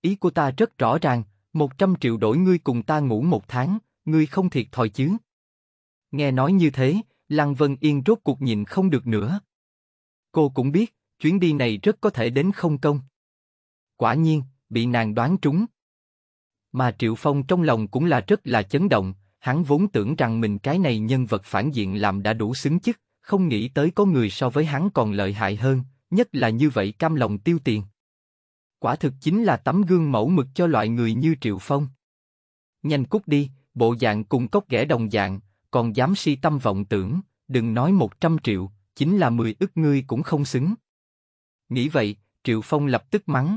Ý của ta rất rõ ràng, một trăm triệu đổi ngươi cùng ta ngủ một tháng, ngươi không thiệt thòi chứ. Nghe nói như thế, Lăng Vân Yên rốt cuộc nhìn không được nữa. Cô cũng biết, chuyến đi này rất có thể đến không công. Quả nhiên, bị nàng đoán trúng. Mà Triệu Phong trong lòng cũng là rất là chấn động, hắn vốn tưởng rằng mình cái này nhân vật phản diện làm đã đủ xứng chức, không nghĩ tới có người so với hắn còn lợi hại hơn, nhất là như vậy cam lòng tiêu tiền. Quả thực chính là tấm gương mẫu mực cho loại người như Triệu Phong. Nhanh cút đi, bộ dạng cùng cốc ghẻ đồng dạng, còn dám si tâm vọng tưởng, đừng nói 100 triệu, chính là 10 ức ngươi cũng không xứng. Nghĩ vậy, Triệu Phong lập tức mắng.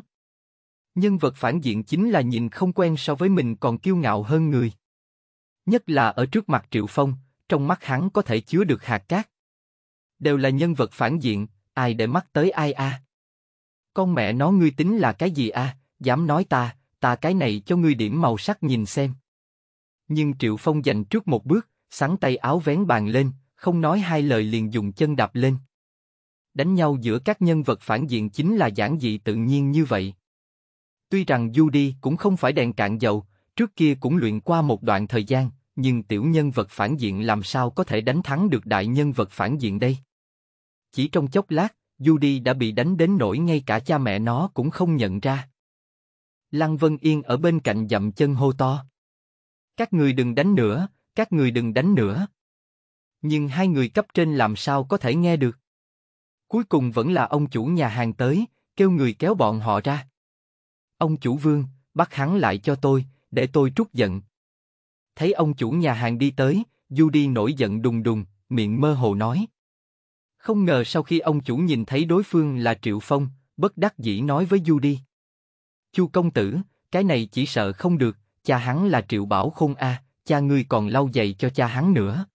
Nhân vật phản diện chính là nhìn không quen so với mình còn kiêu ngạo hơn người. Nhất là ở trước mặt Triệu Phong, trong mắt hắn có thể chứa được hạt cát. Đều là nhân vật phản diện, ai để mắt tới ai a? À? Con mẹ nó ngươi tính là cái gì a? À? Dám nói ta, ta cái này cho ngươi điểm màu sắc nhìn xem. Nhưng Triệu Phong giành trước một bước, sáng tay áo vén bàn lên, không nói hai lời liền dùng chân đạp lên đánh nhau giữa các nhân vật phản diện chính là giản dị tự nhiên như vậy. Tuy rằng Judy cũng không phải đèn cạn dầu, trước kia cũng luyện qua một đoạn thời gian, nhưng tiểu nhân vật phản diện làm sao có thể đánh thắng được đại nhân vật phản diện đây? Chỉ trong chốc lát, Judy đã bị đánh đến nỗi ngay cả cha mẹ nó cũng không nhận ra. Lăng Vân Yên ở bên cạnh dậm chân hô to. Các người đừng đánh nữa, các người đừng đánh nữa. Nhưng hai người cấp trên làm sao có thể nghe được? Cuối cùng vẫn là ông chủ nhà hàng tới, kêu người kéo bọn họ ra. Ông chủ vương, bắt hắn lại cho tôi, để tôi trút giận. Thấy ông chủ nhà hàng đi tới, Judy nổi giận đùng đùng, miệng mơ hồ nói. Không ngờ sau khi ông chủ nhìn thấy đối phương là Triệu Phong, bất đắc dĩ nói với Judy. Chu công tử, cái này chỉ sợ không được, cha hắn là Triệu Bảo Khôn a, cha ngươi còn lau giày cho cha hắn nữa.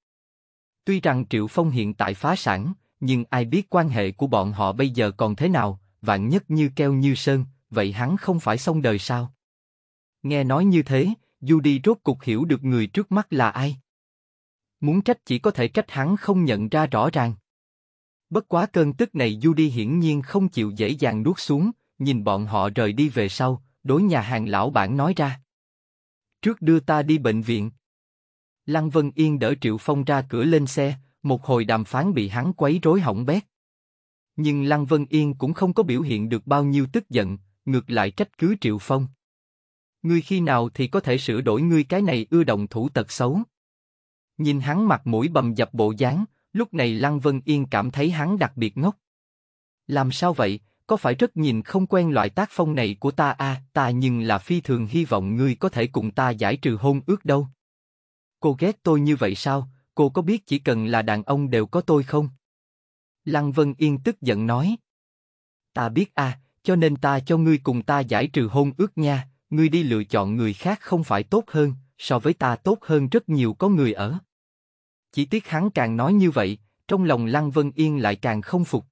Tuy rằng Triệu Phong hiện tại phá sản, nhưng ai biết quan hệ của bọn họ bây giờ còn thế nào, vạn nhất như keo như sơn, vậy hắn không phải xong đời sao? Nghe nói như thế, Judy rốt cục hiểu được người trước mắt là ai. Muốn trách chỉ có thể trách hắn không nhận ra rõ ràng. Bất quá cơn tức này Judy hiển nhiên không chịu dễ dàng nuốt xuống, nhìn bọn họ rời đi về sau, đối nhà hàng lão bản nói ra. Trước đưa ta đi bệnh viện. Lăng Vân Yên đỡ Triệu Phong ra cửa lên xe, một hồi đàm phán bị hắn quấy rối hỏng bét. Nhưng Lăng Vân Yên cũng không có biểu hiện được bao nhiêu tức giận, ngược lại trách cứ Triệu Phong. Ngươi khi nào thì có thể sửa đổi ngươi cái này ưa động thủ tật xấu. Nhìn hắn mặt mũi bầm dập bộ dáng, lúc này Lăng Vân Yên cảm thấy hắn đặc biệt ngốc. Làm sao vậy, có phải rất nhìn không quen loại tác phong này của ta à, ta nhưng là phi thường hy vọng ngươi có thể cùng ta giải trừ hôn ước đâu. Cô ghét tôi như vậy sao, cô có biết chỉ cần là đàn ông đều có tôi không? Lăng Vân Yên tức giận nói. Ta biết à, cho nên ta cho ngươi cùng ta giải trừ hôn ước nha, ngươi đi lựa chọn người khác không phải tốt hơn, so với ta tốt hơn rất nhiều có người ở. Chỉ tiếc hắn càng nói như vậy, trong lòng Lăng Vân Yên lại càng không phục.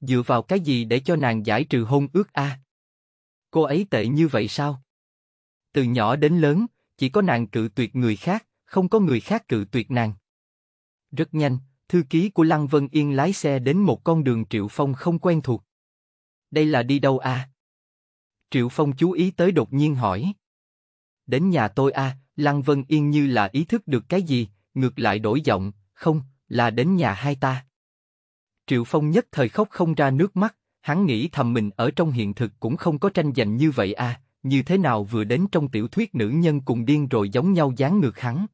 Dựa vào cái gì để cho nàng giải trừ hôn ước a? Cô ấy tệ như vậy sao? Từ nhỏ đến lớn, chỉ có nàng cự tuyệt người khác, không có người khác cự tuyệt nàng. Rất nhanh, thư ký của Lăng Vân Yên lái xe đến một con đường Triệu Phong không quen thuộc. Đây là đi đâu à? Triệu Phong chú ý tới đột nhiên hỏi. Đến nhà tôi à, Lăng Vân Yên như là ý thức được cái gì, ngược lại đổi giọng, không, là đến nhà hai ta. Triệu Phong nhất thời khóc không ra nước mắt, hắn nghĩ thầm mình ở trong hiện thực cũng không có tranh giành như vậy à, như thế nào vừa đến trong tiểu thuyết nữ nhân cùng điên rồi giống nhau dáng ngược hắn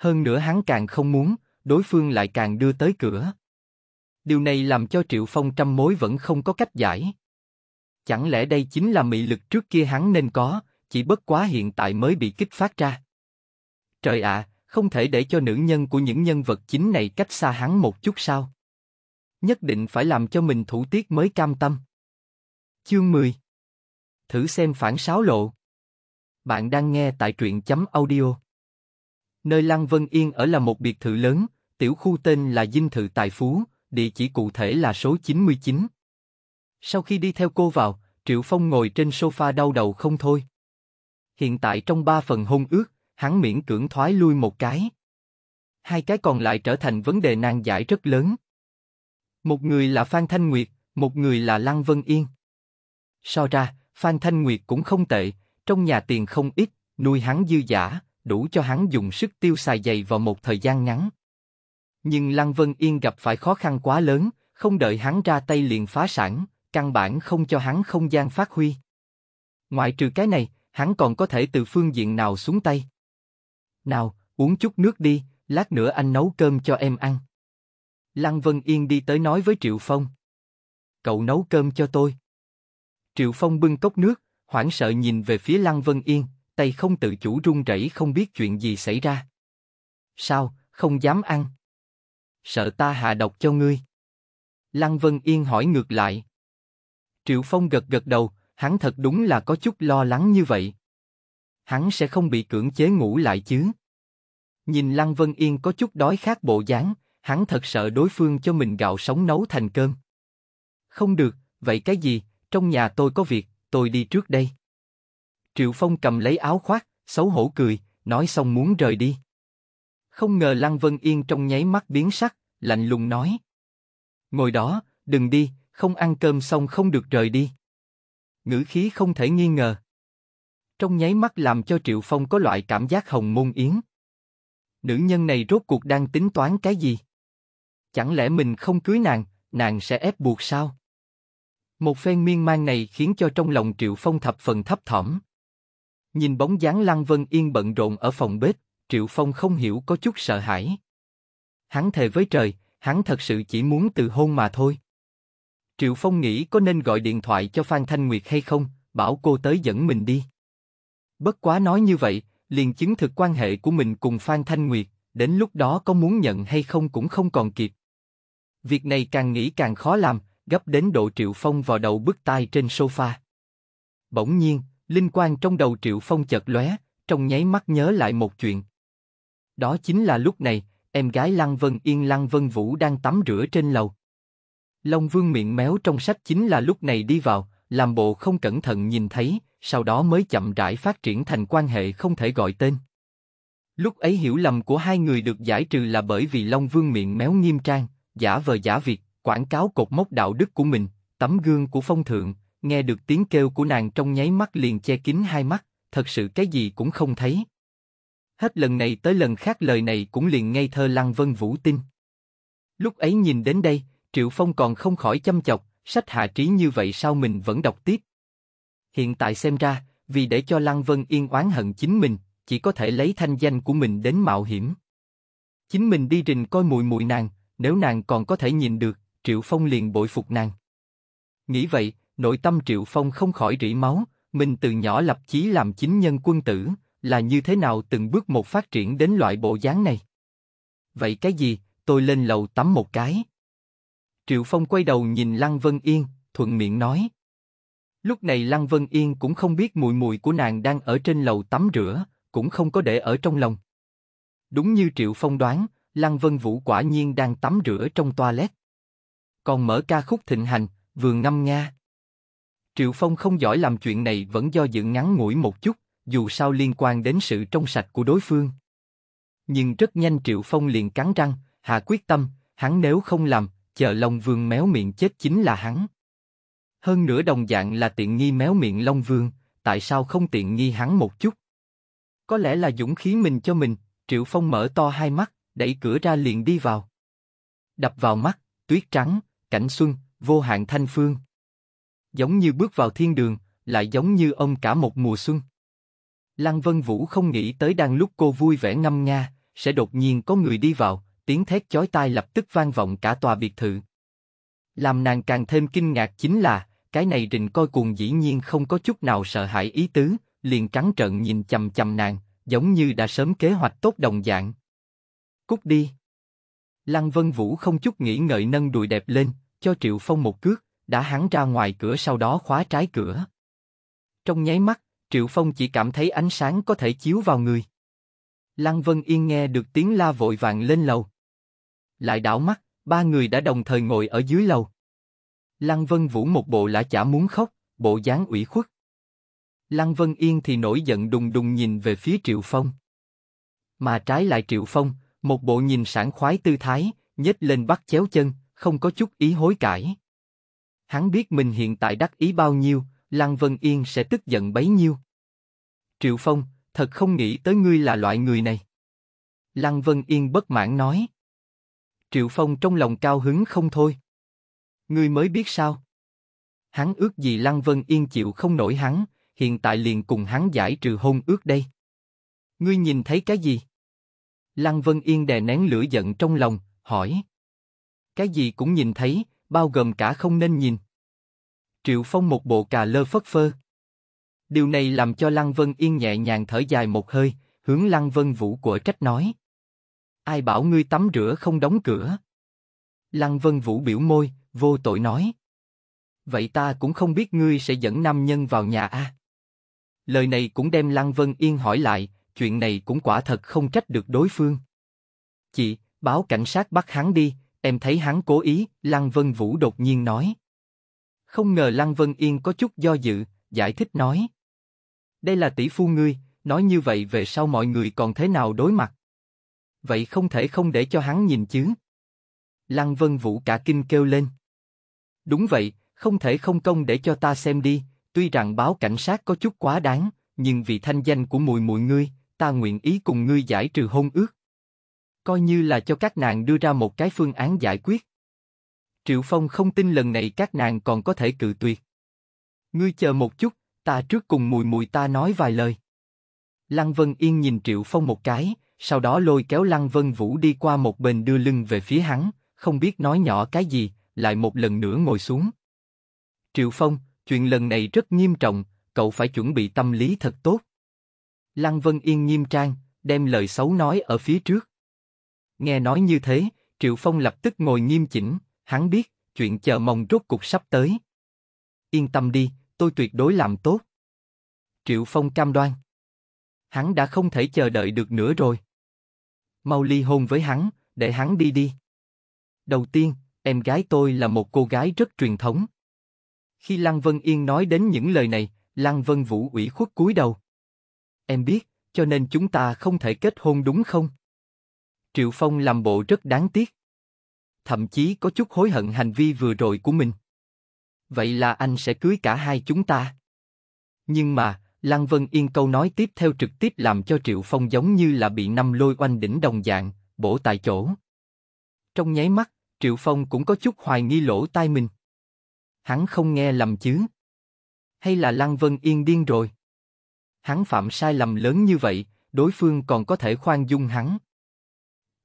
hơn nữa hắn càng không muốn, đối phương lại càng đưa tới cửa. Điều này làm cho Triệu Phong trăm mối vẫn không có cách giải. Chẳng lẽ đây chính là mị lực trước kia hắn nên có, chỉ bất quá hiện tại mới bị kích phát ra. Trời ạ, à, không thể để cho nữ nhân của những nhân vật chính này cách xa hắn một chút sao? Nhất định phải làm cho mình thủ tiết mới cam tâm. Chương 10 Thử xem phản sáo lộ Bạn đang nghe tại truyện chấm audio Nơi Lăng Vân Yên ở là một biệt thự lớn, tiểu khu tên là Dinh Thự Tài Phú, địa chỉ cụ thể là số 99. Sau khi đi theo cô vào, Triệu Phong ngồi trên sofa đau đầu không thôi. Hiện tại trong ba phần hôn ước, hắn miễn cưỡng thoái lui một cái. Hai cái còn lại trở thành vấn đề nan giải rất lớn. Một người là Phan Thanh Nguyệt, một người là Lăng Vân Yên. So ra, Phan Thanh Nguyệt cũng không tệ, trong nhà tiền không ít, nuôi hắn dư giả, đủ cho hắn dùng sức tiêu xài dày vào một thời gian ngắn. Nhưng Lăng Vân Yên gặp phải khó khăn quá lớn, không đợi hắn ra tay liền phá sản, căn bản không cho hắn không gian phát huy. Ngoại trừ cái này, hắn còn có thể từ phương diện nào xuống tay. Nào, uống chút nước đi, lát nữa anh nấu cơm cho em ăn. Lăng Vân Yên đi tới nói với Triệu Phong. Cậu nấu cơm cho tôi. Triệu Phong bưng cốc nước, hoảng sợ nhìn về phía Lăng Vân Yên, tay không tự chủ run rẩy không biết chuyện gì xảy ra. Sao, không dám ăn? Sợ ta hạ độc cho ngươi. Lăng Vân Yên hỏi ngược lại. Triệu Phong gật gật đầu, hắn thật đúng là có chút lo lắng như vậy. Hắn sẽ không bị cưỡng chế ngủ lại chứ. Nhìn Lăng Vân Yên có chút đói khát bộ dáng, hắn thật sợ đối phương cho mình gạo sống nấu thành cơm. Không được, vậy cái gì, trong nhà tôi có việc, tôi đi trước đây. Triệu Phong cầm lấy áo khoác, xấu hổ cười, nói xong muốn rời đi. Không ngờ Lăng Vân Yên trong nháy mắt biến sắc, lạnh lùng nói. Ngồi đó, đừng đi, không ăn cơm xong không được rời đi. Ngữ khí không thể nghi ngờ. Trong nháy mắt làm cho Triệu Phong có loại cảm giác hồng môn yến. Nữ nhân này rốt cuộc đang tính toán cái gì? Chẳng lẽ mình không cưới nàng, nàng sẽ ép buộc sao? Một phen miên man này khiến cho trong lòng Triệu Phong thập phần thấp thỏm. Nhìn bóng dáng Lăng Vân Yên bận rộn ở phòng bếp, Triệu Phong không hiểu có chút sợ hãi. Hắn thề với trời, hắn thật sự chỉ muốn từ hôn mà thôi. Triệu Phong nghĩ có nên gọi điện thoại cho Phan Thanh Nguyệt hay không, bảo cô tới dẫn mình đi. Bất quá nói như vậy, liền chứng thực quan hệ của mình cùng Phan Thanh Nguyệt, đến lúc đó có muốn nhận hay không cũng không còn kịp. Việc này càng nghĩ càng khó làm, gấp đến độ Triệu Phong vào đầu bức tai trên sofa. Bỗng nhiên, Linh quan trong đầu Triệu Phong chợt lóe, trong nháy mắt nhớ lại một chuyện. Đó chính là lúc này, em gái Lăng Vân Yên Lăng Vân Vũ đang tắm rửa trên lầu. Long Vương miệng méo trong sách chính là lúc này đi vào, làm bộ không cẩn thận nhìn thấy, sau đó mới chậm rãi phát triển thành quan hệ không thể gọi tên. Lúc ấy hiểu lầm của hai người được giải trừ là bởi vì Long Vương miệng méo nghiêm trang, giả vờ giả việc, quảng cáo cột mốc đạo đức của mình, tấm gương của phong thượng, nghe được tiếng kêu của nàng trong nháy mắt liền che kín hai mắt, thật sự cái gì cũng không thấy. Hết lần này tới lần khác lời này cũng liền ngây thơ Lăng Vân Vũ tin. Lúc ấy nhìn đến đây, Triệu Phong còn không khỏi chăm chọc, sách hạ trí như vậy sao mình vẫn đọc tiếp. Hiện tại xem ra, vì để cho Lăng Vân yên oán hận chính mình, chỉ có thể lấy thanh danh của mình đến mạo hiểm. Chính mình đi rình coi mùi mùi nàng, nếu nàng còn có thể nhìn được, Triệu Phong liền bội phục nàng. Nghĩ vậy, nội tâm Triệu Phong không khỏi rỉ máu, mình từ nhỏ lập chí làm chính nhân quân tử, là như thế nào từng bước một phát triển đến loại bộ dáng này. Vậy cái gì, tôi lên lầu tắm một cái. Triệu Phong quay đầu nhìn Lăng Vân Yên, thuận miệng nói. Lúc này Lăng Vân Yên cũng không biết mùi mùi của nàng đang ở trên lầu tắm rửa, cũng không có để ở trong lòng. Đúng như Triệu Phong đoán, Lăng Vân Vũ quả nhiên đang tắm rửa trong toilet. Còn mở ca khúc thịnh hành, vừa ngâm nga. Triệu Phong không giỏi làm chuyện này vẫn do dự ngắn ngủi một chút, dù sao liên quan đến sự trong sạch của đối phương. Nhưng rất nhanh Triệu Phong liền cắn răng, hạ quyết tâm, hắn nếu không làm, chờ Long Vương méo miệng chết chính là hắn. Hơn nữa đồng dạng là tiện nghi méo miệng Long Vương, tại sao không tiện nghi hắn một chút? Có lẽ là dũng khí mình cho mình, Triệu Phong mở to hai mắt, đẩy cửa ra liền đi vào. Đập vào mắt, tuyết trắng, cảnh xuân, vô hạn thanh phương giống như bước vào thiên đường, lại giống như ông cả một mùa xuân. Lăng Vân Vũ không nghĩ tới đang lúc cô vui vẻ ngâm nga, sẽ đột nhiên có người đi vào, tiếng thét chói tai lập tức vang vọng cả tòa biệt thự. Làm nàng càng thêm kinh ngạc chính là, cái này rình coi cuồng dĩ nhiên không có chút nào sợ hãi ý tứ, liền trắng trợn nhìn chầm chầm nàng, giống như đã sớm kế hoạch tốt đồng dạng. Cút đi. Lăng Vân Vũ không chút nghĩ ngợi nâng đùi đẹp lên, cho Triệu Phong một cước, đã hắn ra ngoài cửa sau đó khóa trái cửa. Trong nháy mắt, Triệu Phong chỉ cảm thấy ánh sáng có thể chiếu vào người. Lăng Vân Yên nghe được tiếng la vội vàng lên lầu. Lại đảo mắt, ba người đã đồng thời ngồi ở dưới lầu. Lăng Vân Vũ một bộ lã chả muốn khóc, bộ dáng ủy khuất. Lăng Vân Yên thì nổi giận đùng đùng nhìn về phía Triệu Phong. Mà trái lại Triệu Phong, một bộ nhìn sảng khoái tư thái, nhếch lên bắt chéo chân, không có chút ý hối cải. Hắn biết mình hiện tại đắc ý bao nhiêu, Lăng Vân Yên sẽ tức giận bấy nhiêu. Triệu Phong, thật không nghĩ tới ngươi là loại người này. Lăng Vân Yên bất mãn nói. Triệu Phong trong lòng cao hứng không thôi. Ngươi mới biết sao? Hắn ước gì Lăng Vân Yên chịu không nổi hắn, hiện tại liền cùng hắn giải trừ hôn ước đây. Ngươi nhìn thấy cái gì? Lăng Vân Yên đè nén lửa giận trong lòng, hỏi. Cái gì cũng nhìn thấy, bao gồm cả không nên nhìn. Triệu Phong một bộ cà lơ phất phơ. Điều này làm cho Lăng Vân Yên nhẹ nhàng thở dài một hơi, hướng Lăng Vân Vũ của trách nói. Ai bảo ngươi tắm rửa không đóng cửa? Lăng Vân Vũ biểu môi, vô tội nói. Vậy ta cũng không biết ngươi sẽ dẫn nam nhân vào nhà a. À? Lời này cũng đem Lăng Vân Yên hỏi lại, chuyện này cũng quả thật không trách được đối phương. Chị, báo cảnh sát bắt hắn đi, Em thấy hắn cố ý, Lăng Vân Vũ đột nhiên nói. Không ngờ Lăng Vân Yên có chút do dự, giải thích nói. Đây là tỷ phu ngươi, nói như vậy về sau mọi người còn thế nào đối mặt? Vậy không thể không để cho hắn nhìn chứ. Lăng Vân Vũ cả kinh kêu lên. Đúng vậy, không thể không công để cho ta xem đi, tuy rằng báo cảnh sát có chút quá đáng, nhưng vì thanh danh của mùi mùi ngươi, ta nguyện ý cùng ngươi giải trừ hôn ước coi như là cho các nàng đưa ra một cái phương án giải quyết. Triệu Phong không tin lần này các nàng còn có thể cự tuyệt. Ngươi chờ một chút, ta trước cùng mùi mùi ta nói vài lời. Lăng Vân Yên nhìn Triệu Phong một cái, sau đó lôi kéo Lăng Vân Vũ đi qua một bên đưa lưng về phía hắn, không biết nói nhỏ cái gì, lại một lần nữa ngồi xuống. Triệu Phong, chuyện lần này rất nghiêm trọng, cậu phải chuẩn bị tâm lý thật tốt. Lăng Vân Yên nghiêm trang, đem lời xấu nói ở phía trước. Nghe nói như thế, Triệu Phong lập tức ngồi nghiêm chỉnh, hắn biết, chuyện chờ mong rốt cục sắp tới. Yên tâm đi, tôi tuyệt đối làm tốt. Triệu Phong cam đoan. Hắn đã không thể chờ đợi được nữa rồi. Mau ly hôn với hắn, để hắn đi đi. Đầu tiên, em gái tôi là một cô gái rất truyền thống. Khi Lăng Vân Yên nói đến những lời này, Lăng Vân Vũ ủy khuất cúi đầu. Em biết, cho nên chúng ta không thể kết hôn đúng không? Triệu Phong làm bộ rất đáng tiếc. Thậm chí có chút hối hận hành vi vừa rồi của mình. Vậy là anh sẽ cưới cả hai chúng ta. Nhưng mà, Lăng Vân Yên câu nói tiếp theo trực tiếp làm cho Triệu Phong giống như là bị năm lôi oanh đỉnh đồng dạng, bổ tại chỗ. Trong nháy mắt, Triệu Phong cũng có chút hoài nghi lỗ tai mình. Hắn không nghe lầm chứ? Hay là Lăng Vân Yên điên rồi? Hắn phạm sai lầm lớn như vậy, đối phương còn có thể khoan dung hắn.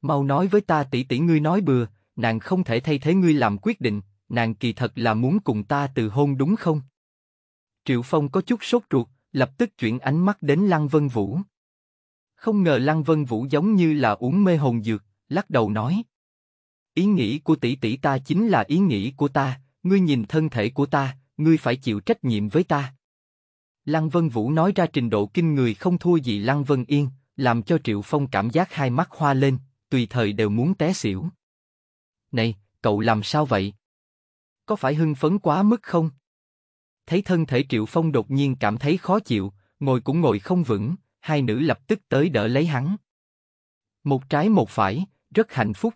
Mau nói với ta tỷ tỷ ngươi nói bừa, nàng không thể thay thế ngươi làm quyết định, nàng kỳ thật là muốn cùng ta từ hôn đúng không? Triệu Phong có chút sốt ruột, lập tức chuyển ánh mắt đến Lăng Vân Vũ. Không ngờ Lăng Vân Vũ giống như là uống mê hồn dược, lắc đầu nói. Ý nghĩ của tỷ tỷ ta chính là ý nghĩ của ta, ngươi nhìn thân thể của ta, ngươi phải chịu trách nhiệm với ta. Lăng Vân Vũ nói ra trình độ kinh người không thua gì Lăng Vân Yên, làm cho Triệu Phong cảm giác hai mắt hoa lên, tùy thời đều muốn té xỉu. Này, cậu làm sao vậy? Có phải hưng phấn quá mức không? Thấy thân thể Triệu Phong đột nhiên cảm thấy khó chịu, ngồi cũng ngồi không vững, hai nữ lập tức tới đỡ lấy hắn. Một trái một phải, rất hạnh phúc.